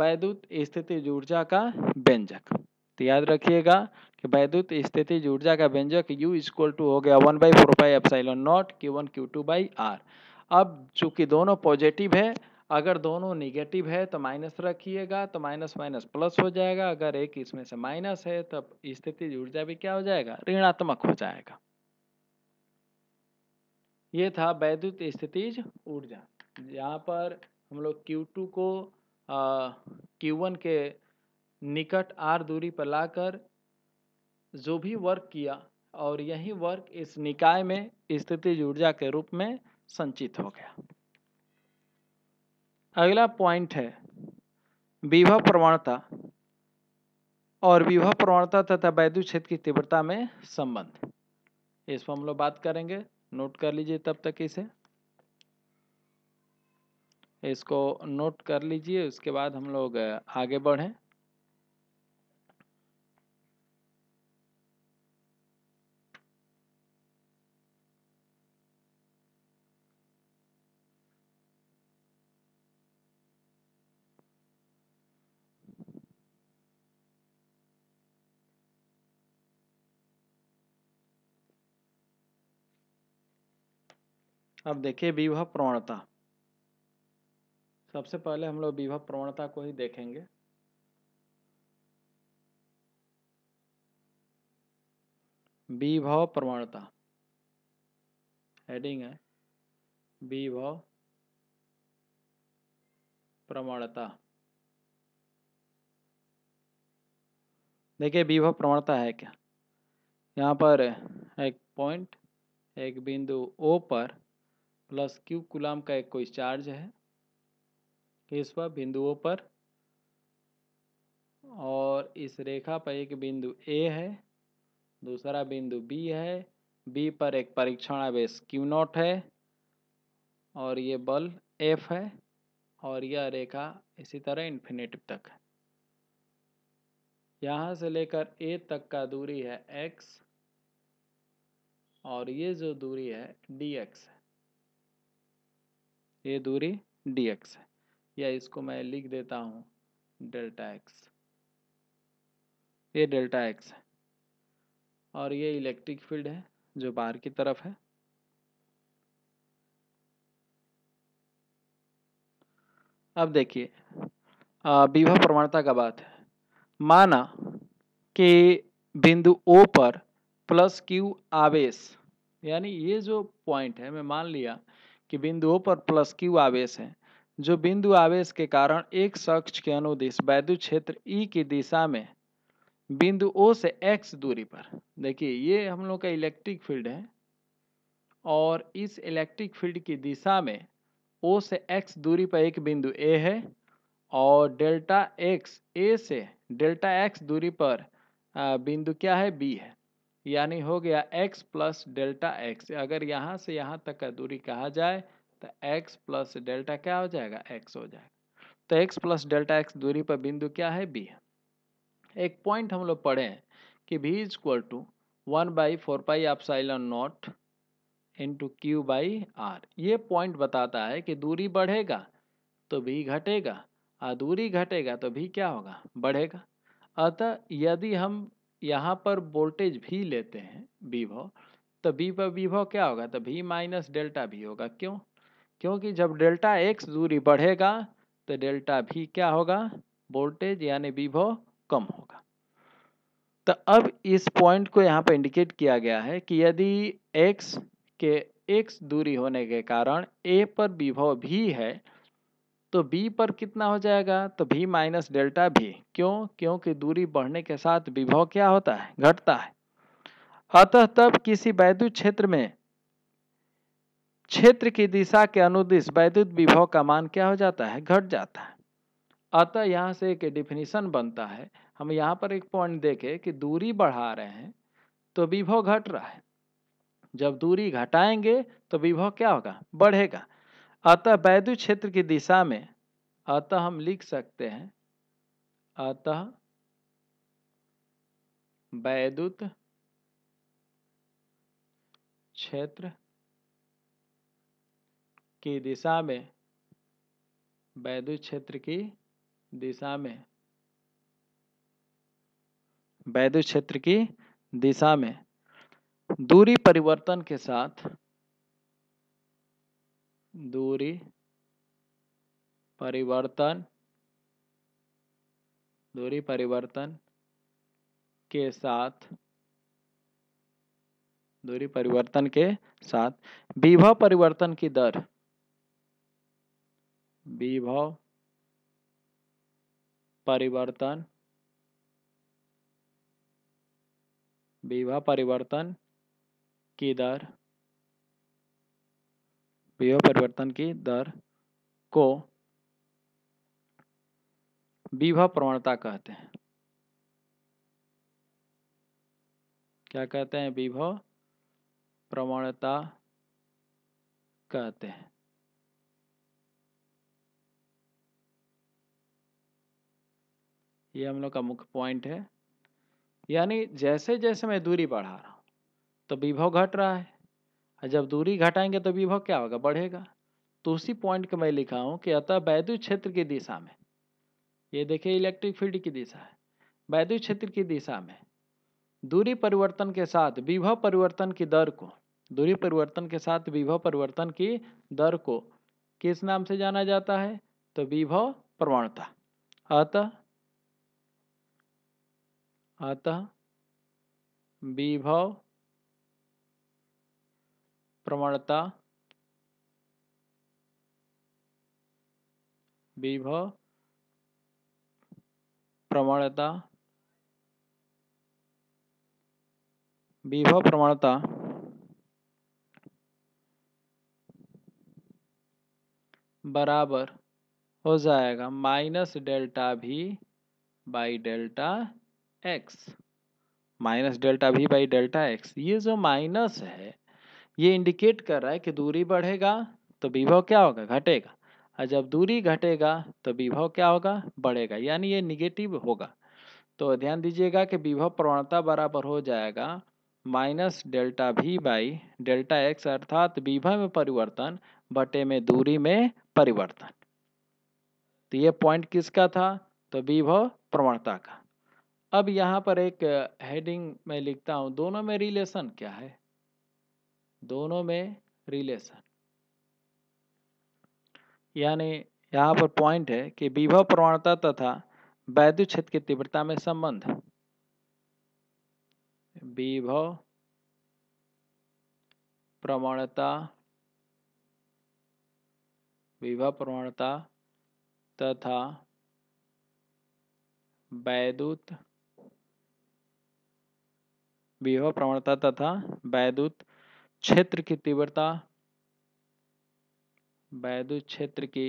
वैद्युत स्थिति ऊर्जा का व्यंजक तो याद रखिएगा कि वैद्युत स्थिति ऊर्जा का व्यंजक U इक्वल टू हो गया one by four by epsilon naught Q one Q two by R अब चूंकि दोनों पॉजिटिव है अगर दोनों निगेटिव है तो माइनस रखिएगा तो माइनस माइनस प्लस हो जाएगा अगर एक इसमें से माइनस है तब तो स्थिति ऊर्जा भी क्या हो जाएगा ऋणात्मक हो जाएगा ये था वैद्युत स्थितिज ऊर्जा यहाँ पर हम लोग Q2 को क्यूवन के निकट आर दूरी पर लाकर जो भी वर्क किया और यही वर्क इस निकाय में स्थिति ऊर्जा के रूप में संचित हो गया अगला पॉइंट है विभव प्रवणता और विभव प्रवणता तथा वैद्युत क्षेत्र की तीव्रता में संबंध इस पर हम लोग बात करेंगे नोट कर लीजिए तब तक इसे इसको नोट कर लीजिए उसके बाद हम लोग आगे बढ़ें अब देखिए विवाह प्रवणता सबसे पहले हम लोग विभव प्रवणता को ही देखेंगे विभव प्रवणता हेडिंग है विभव प्रवणता देखिए विभव प्रवणता है क्या यहाँ पर एक पॉइंट एक बिंदु ओ पर प्लस क्यू कुलाम का एक कोई चार्ज है इस पर बिंदुओं पर और इस रेखा पर एक बिंदु ए है दूसरा बिंदु बी है बी पर एक परीक्षण आवेश क्यू नॉट है और ये बल एफ है और यह रेखा इसी तरह इन्फिनेटिव तक है यहाँ से लेकर ए तक का दूरी है एक्स और ये जो दूरी है डी एक्स है ये दूरी डी एक्स है या इसको मैं लिख देता हूँ डेल्टा एक्स ये डेल्टा एक्स है और ये इलेक्ट्रिक फील्ड है जो बाहर की तरफ है अब देखिए विभव प्रमाणता का बात है माना कि बिंदु ओ पर प्लस क्यू आवेश यानी ये जो पॉइंट है मैं मान लिया कि बिंदु ओ पर प्लस क्यू आवेश है जो बिंदु आवेश के कारण एक शख्स के अनुदिश वैद्य क्षेत्र ई e की दिशा में बिंदु ओ से एक्स दूरी पर देखिए ये हम लोग का इलेक्ट्रिक फील्ड है और इस इलेक्ट्रिक फील्ड की दिशा में ओ से एक्स दूरी पर एक बिंदु ए है और डेल्टा एक्स ए से डेल्टा एक्स दूरी पर बिंदु क्या है बी है यानी हो गया एक्स प्लस डेल्टा एक्स अगर यहाँ से यहाँ तक का दूरी कहा जाए तो x प्लस डेल्टा क्या हो जाएगा x हो जाएगा तो x प्लस डेल्टा एक्स दूरी पर बिंदु क्या है b है एक पॉइंट हम लोग पढ़े हैं कि v is equal to one by four pi epsilon naught into Q by R ये पॉइंट बताता है कि दूरी बढ़ेगा तो भी घटेगा और दूरी घटेगा तो भी क्या होगा बढ़ेगा अतः यदि हम यहाँ पर वोल्टेज भी लेते हैं विभव तो बी पर विभव क्या होगा तो भी माइनस डेल्टा भी होगा क्यों क्योंकि जब डेल्टा एक्स दूरी बढ़ेगा तो डेल्टा भी क्या होगा वोल्टेज यानी विभव कम होगा तो अब इस पॉइंट को यहाँ पर इंडिकेट किया गया है कि यदि एक्स के एक्स दूरी होने के कारण ए पर विभव भी है तो बी पर कितना हो जाएगा तो भी माइनस डेल्टा भी क्यों क्योंकि दूरी बढ़ने के साथ विभव क्या होता है घटता है अतः तब किसी वैद्युत क्षेत्र में क्षेत्र की दिशा के अनुदिश वैद्युत विभव का मान क्या हो जाता है घट जाता है अतः यहाँ से एक डिफिनीशन बनता है हम यहाँ पर एक पॉइंट देखें कि दूरी बढ़ा रहे हैं तो विभव घट रहा है जब दूरी घटाएंगे तो विभव क्या होगा बढ़ेगा अतः वैद्युत क्षेत्र की दिशा में अतः हम लिख सकते हैं अतः वैद्युत क्षेत्र की दिशा में वैद्युत क्षेत्र की दिशा में वैद्युत क्षेत्र की दिशा में दूरी परिवर्तन के साथ दूरी परिवर्तन दूरी परिवर्तन के साथ दूरी परिवर्तन के साथ विभव परिवर्तन की दर विभव परिवर्तन विभव परिवर्तन की दर विभव परिवर्तन की दर को विभव प्रवणता कहते हैं क्या कहते हैं विभव प्रवणता कहते हैं ये हम लोग का मुख्य पॉइंट है यानी जैसे जैसे मैं दूरी बढ़ा रहा हूँ तो विभव घट रहा है और जब दूरी घटाएंगे तो विभव क्या होगा बढ़ेगा तो उसी पॉइंट का मैं लिखा हूँ कि अतः वैद्युत क्षेत्र की दिशा में ये देखिए इलेक्ट्रिक फील्ड की दिशा है वैद्युत क्षेत्र की दिशा में दूरी परिवर्तन के साथ विभव परिवर्तन की दर को दूरी परिवर्तन के साथ विभव परिवर्तन की दर को किस नाम से जाना जाता है तो विभव प्रवणता अतः अतः विभव प्रवणता विभव प्रवणता विभव प्रवणता बराबर हो जाएगा minus delta V by delta X minus delta V by delta X ये जो माइनस है ये इंडिकेट कर रहा है कि दूरी बढ़ेगा तो विभव क्या होगा घटेगा और जब दूरी घटेगा तो विभव क्या होगा बढ़ेगा यानी ये निगेटिव होगा तो ध्यान दीजिएगा कि विभव प्रवणता बराबर हो जाएगा minus delta V by delta X अर्थात विभव में परिवर्तन बटे में दूरी में परिवर्तन तो ये पॉइंट किसका था तो विभव प्रवणता का अब यहाँ पर एक हेडिंग मैं लिखता हूँ दोनों में रिलेशन क्या है दोनों में रिलेशन यानी यहाँ पर पॉइंट है कि विभव प्रवणता तथा वैद्युत क्षेत्र की तीव्रता में संबंध विभव प्रवणता विभव प्रवणता तथा वैद्युत विभव प्रवणता तथा वैद्युत क्षेत्र की तीव्रता वैद्युत क्षेत्र की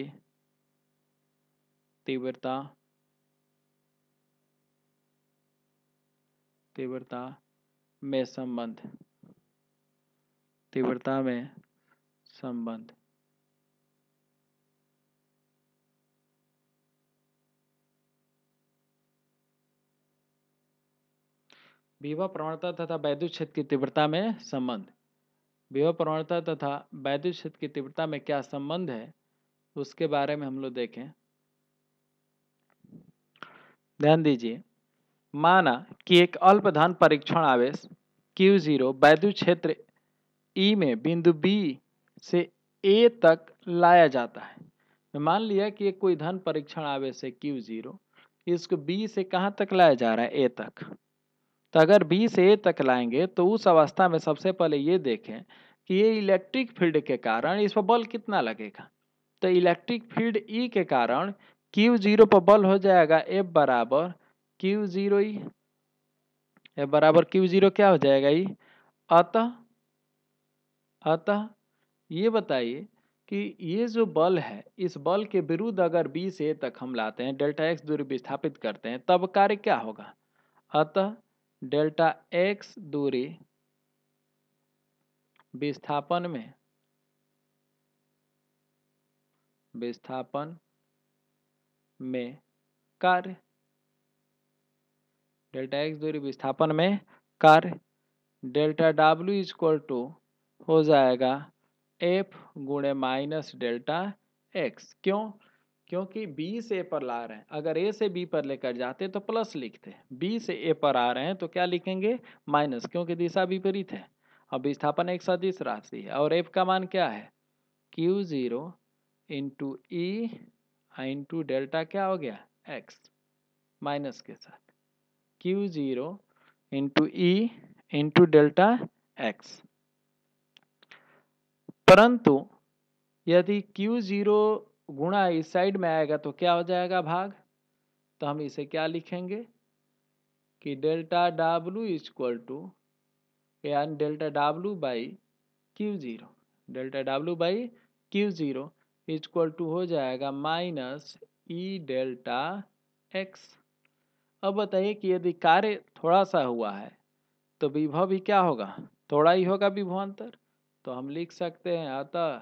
तीव्रता तीव्रता में संबंध तीव्रता में संबंध विवाह प्रवणता तथा वैद्युत क्षेत्र की तीव्रता में संबंध विवाह प्रवणता तथा वैद्युत क्षेत्र की तीव्रता में क्या संबंध है उसके बारे में हम लोग देखें ध्यान दीजिए माना कि एक अल्पधान परीक्षण आवेश Q0 जीरो वैद्युत क्षेत्र E में बिंदु B से ए तक लाया जाता है मान लिया कि एक कोई धन परीक्षण आवेश है क्यू जीरो इसको बी से कहाँ तक लाया जा रहा है ए तक तो अगर बी से ए तक लाएंगे तो उस अवस्था में सबसे पहले ये देखें कि ये इलेक्ट्रिक फील्ड के कारण इस पर बल कितना लगेगा तो इलेक्ट्रिक फील्ड ई के कारण क्यू जीरो पर बल हो जाएगा एफ बराबर Q zero E e। F बराबर क्यू जीरो क्या हो जाएगा ई e? अतः अतः ये बताइए कि ये जो बल है इस बल के विरुद्ध अगर बी से तक हम लाते हैं डेल्टा एक्स दूरी विस्थापित करते हैं तब कार्य क्या होगा अतः डेल्टा एक्स दूरी विस्थापन में विस्थापन में कार्य डेल्टा एक्स दूरी विस्थापन में कार्य delta W is equal to हो जाएगा एफ गुणे माइनस डेल्टा एक्स क्यों क्योंकि बी से ए पर ला रहे हैं अगर ए से बी पर लेकर जाते तो प्लस लिखते बी से ए पर आ रहे हैं तो क्या लिखेंगे माइनस क्योंकि दिशा विपरीत है और विस्थापन एक सदिश राशि है और एफ का मान क्या है Q zero into E into delta क्या हो गया एक्स माइनस के साथ Q zero into E into delta X परंतु यदि क्यू जीरो गुणा इस साइड में आएगा तो क्या हो जाएगा भाग तो हम इसे क्या लिखेंगे कि डेल्टा डब्लू इक्वल टू यानी delta W by Q zero delta W by Q zero equal to हो जाएगा minus E e delta X अब बताइए कि यदि कार्य थोड़ा सा हुआ है तो विभव भी क्या होगा थोड़ा ही होगा विभवान्तर तो हम लिख सकते हैं अतः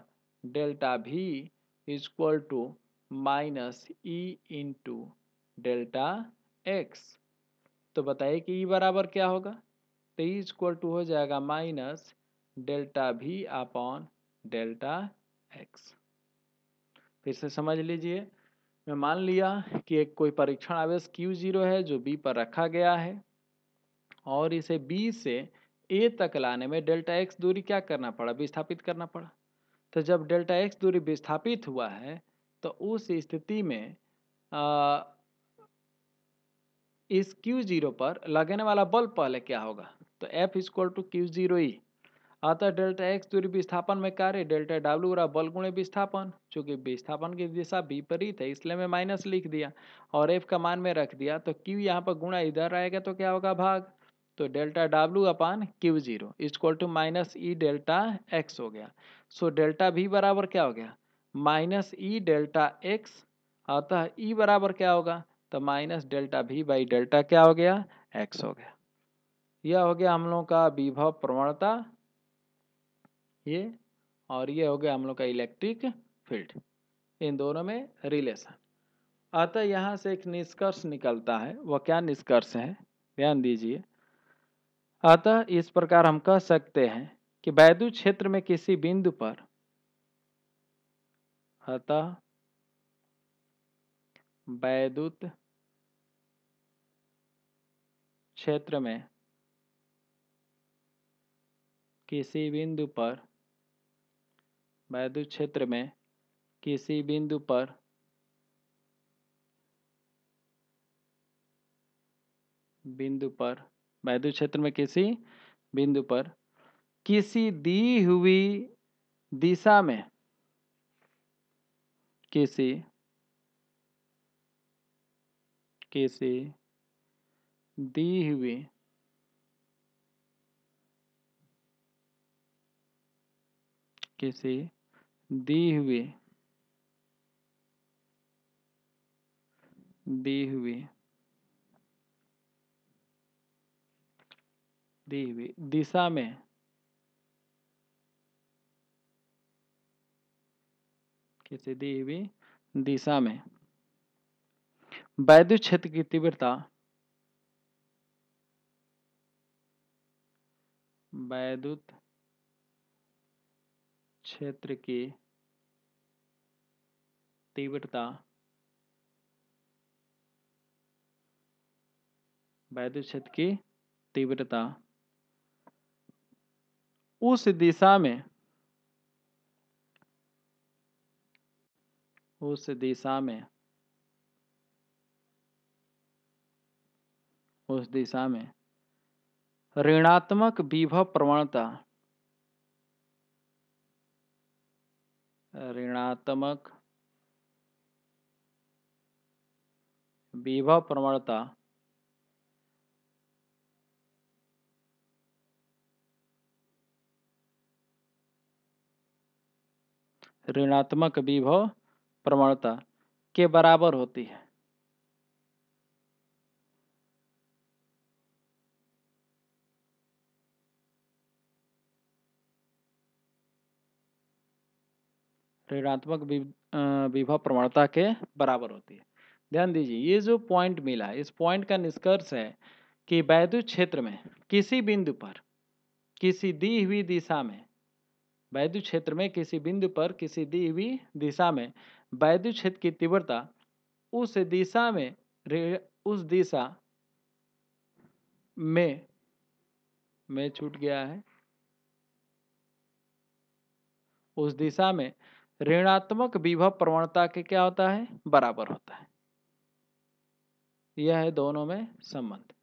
डेल्टा भी is equal to minus E into delta X तो बताइए कि ई e बराबर क्या होगा तो ई इक्वल टू हो जाएगा minus delta V upon delta X फिर से समझ लीजिए मैं मान लिया कि एक कोई परीक्षण आवेश क्यू जीरो है जो B पर रखा गया है और इसे B से A तक लाने में डेल्टा एक्स दूरी क्या करना पड़ा विस्थापित करना पड़ा तो जब डेल्टा एक्स दूरी विस्थापित हुआ है तो उस स्थिति में आ, इस क्यू जीरो पर लगने वाला बल पहले क्या होगा तो F equal to Q zero E अतः डेल्टा एक्स दूरी विस्थापन में कार्य डेल्टा डब्ल्यू रहा बल गुणे विस्थापन चूंकि विस्थापन की दिशा विपरीत है इसलिए मैं माइनस लिख दिया और एफ का मान में रख दिया तो क्यू यहाँ पर गुणा इधर आएगा तो क्या होगा भाग तो delta W upon Q zero equal to minus E e delta X हो गया सो डेल्टा भी बराबर क्या हो गया minus E e delta X अतः ई e बराबर क्या होगा तो minus delta V by delta क्या हो गया एक्स हो गया यह हो गया हम लोग का विभव प्रवणता ये और ये हो गया हम लोग का इलेक्ट्रिक फील्ड इन दोनों में रिलेशन अतः यहाँ से एक निष्कर्ष निकलता है वह क्या निष्कर्ष है ध्यान दीजिए अतः इस प्रकार हम कह सकते हैं कि वैदु क्षेत्र में किसी बिंदु पर अतः वैद्युत क्षेत्र में किसी बिंदु पर वैद्युत क्षेत्र में किसी बिंदु पर बिंदु पर वायु क्षेत्र में किसी बिंदु पर किसी दी हुई दिशा में किसी किसी दी हुई किसी दी हुई दी हुई दी हुई दिशा में किसी दी हुई दिशा में वैद्युत क्षेत्र की तीव्रता वैद्युत क्षेत्र की तीव्रता वैद्युत क्षेत्र की तीव्रता उस दिशा में उस दिशा में उस दिशा में ऋणात्मक विभव प्रवणता ऋणात्मक विभव प्रवणता ऋणात्मक विभव प्रवणता के बराबर होती है ऋणात्मक विभव प्रवणता के बराबर होती है ध्यान दीजिए ये जो पॉइंट मिला इस पॉइंट का निष्कर्ष है कि वैद्युत क्षेत्र में किसी बिंदु पर किसी दी हुई दिशा में वैद्य क्षेत्र में किसी बिंदु पर किसी दी हुई दिशा में वैद्य क्षेत्र की तीव्रता उस दिशा में उस दिशा में में छूट गया है उस दिशा में ऋणात्मक विभव प्रवणता के क्या होता है बराबर होता है यह है दोनों में संबंध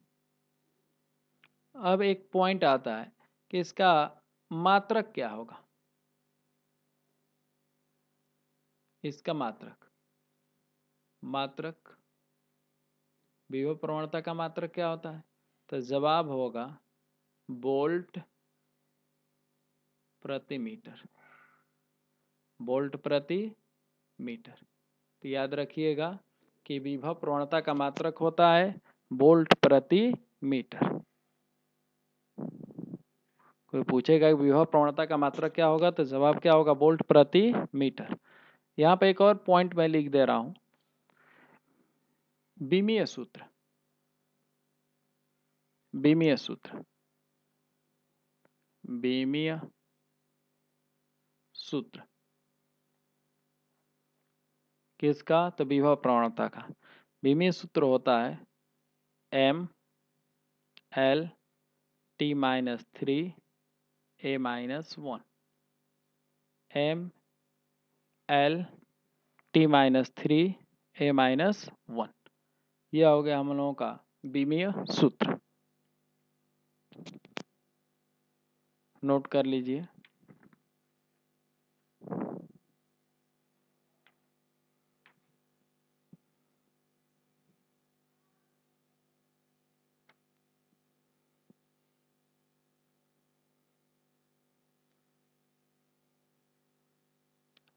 अब एक पॉइंट आता है कि इसका मात्रक क्या होगा इसका मात्रक मात्रक विभव प्रवणता का मात्रक क्या होता है तो जवाब होगा बोल्ट प्रति मीटर बोल्ट प्रति मीटर तो याद रखिएगा कि विभव प्रवणता का मात्रक होता है बोल्ट प्रति मीटर कोई पूछेगा विभव प्रवणता का मात्रक क्या होगा तो जवाब क्या होगा बोल्ट प्रति मीटर यहाँ पे एक और पॉइंट मैं लिख दे रहा हूं बीमीय सूत्र बीमीय सूत्र बीमीय सूत्र किसका तो विभव प्रवणता का बीमीय सूत्र होता है M L T minus three A minus one M L T minus three A minus one यह हो गया हम लोगों का बीमीय सूत्र नोट कर लीजिए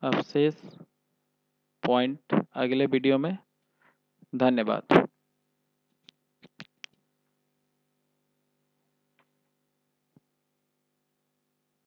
अवशेष पॉइंट अगले वीडियो में धन्यवाद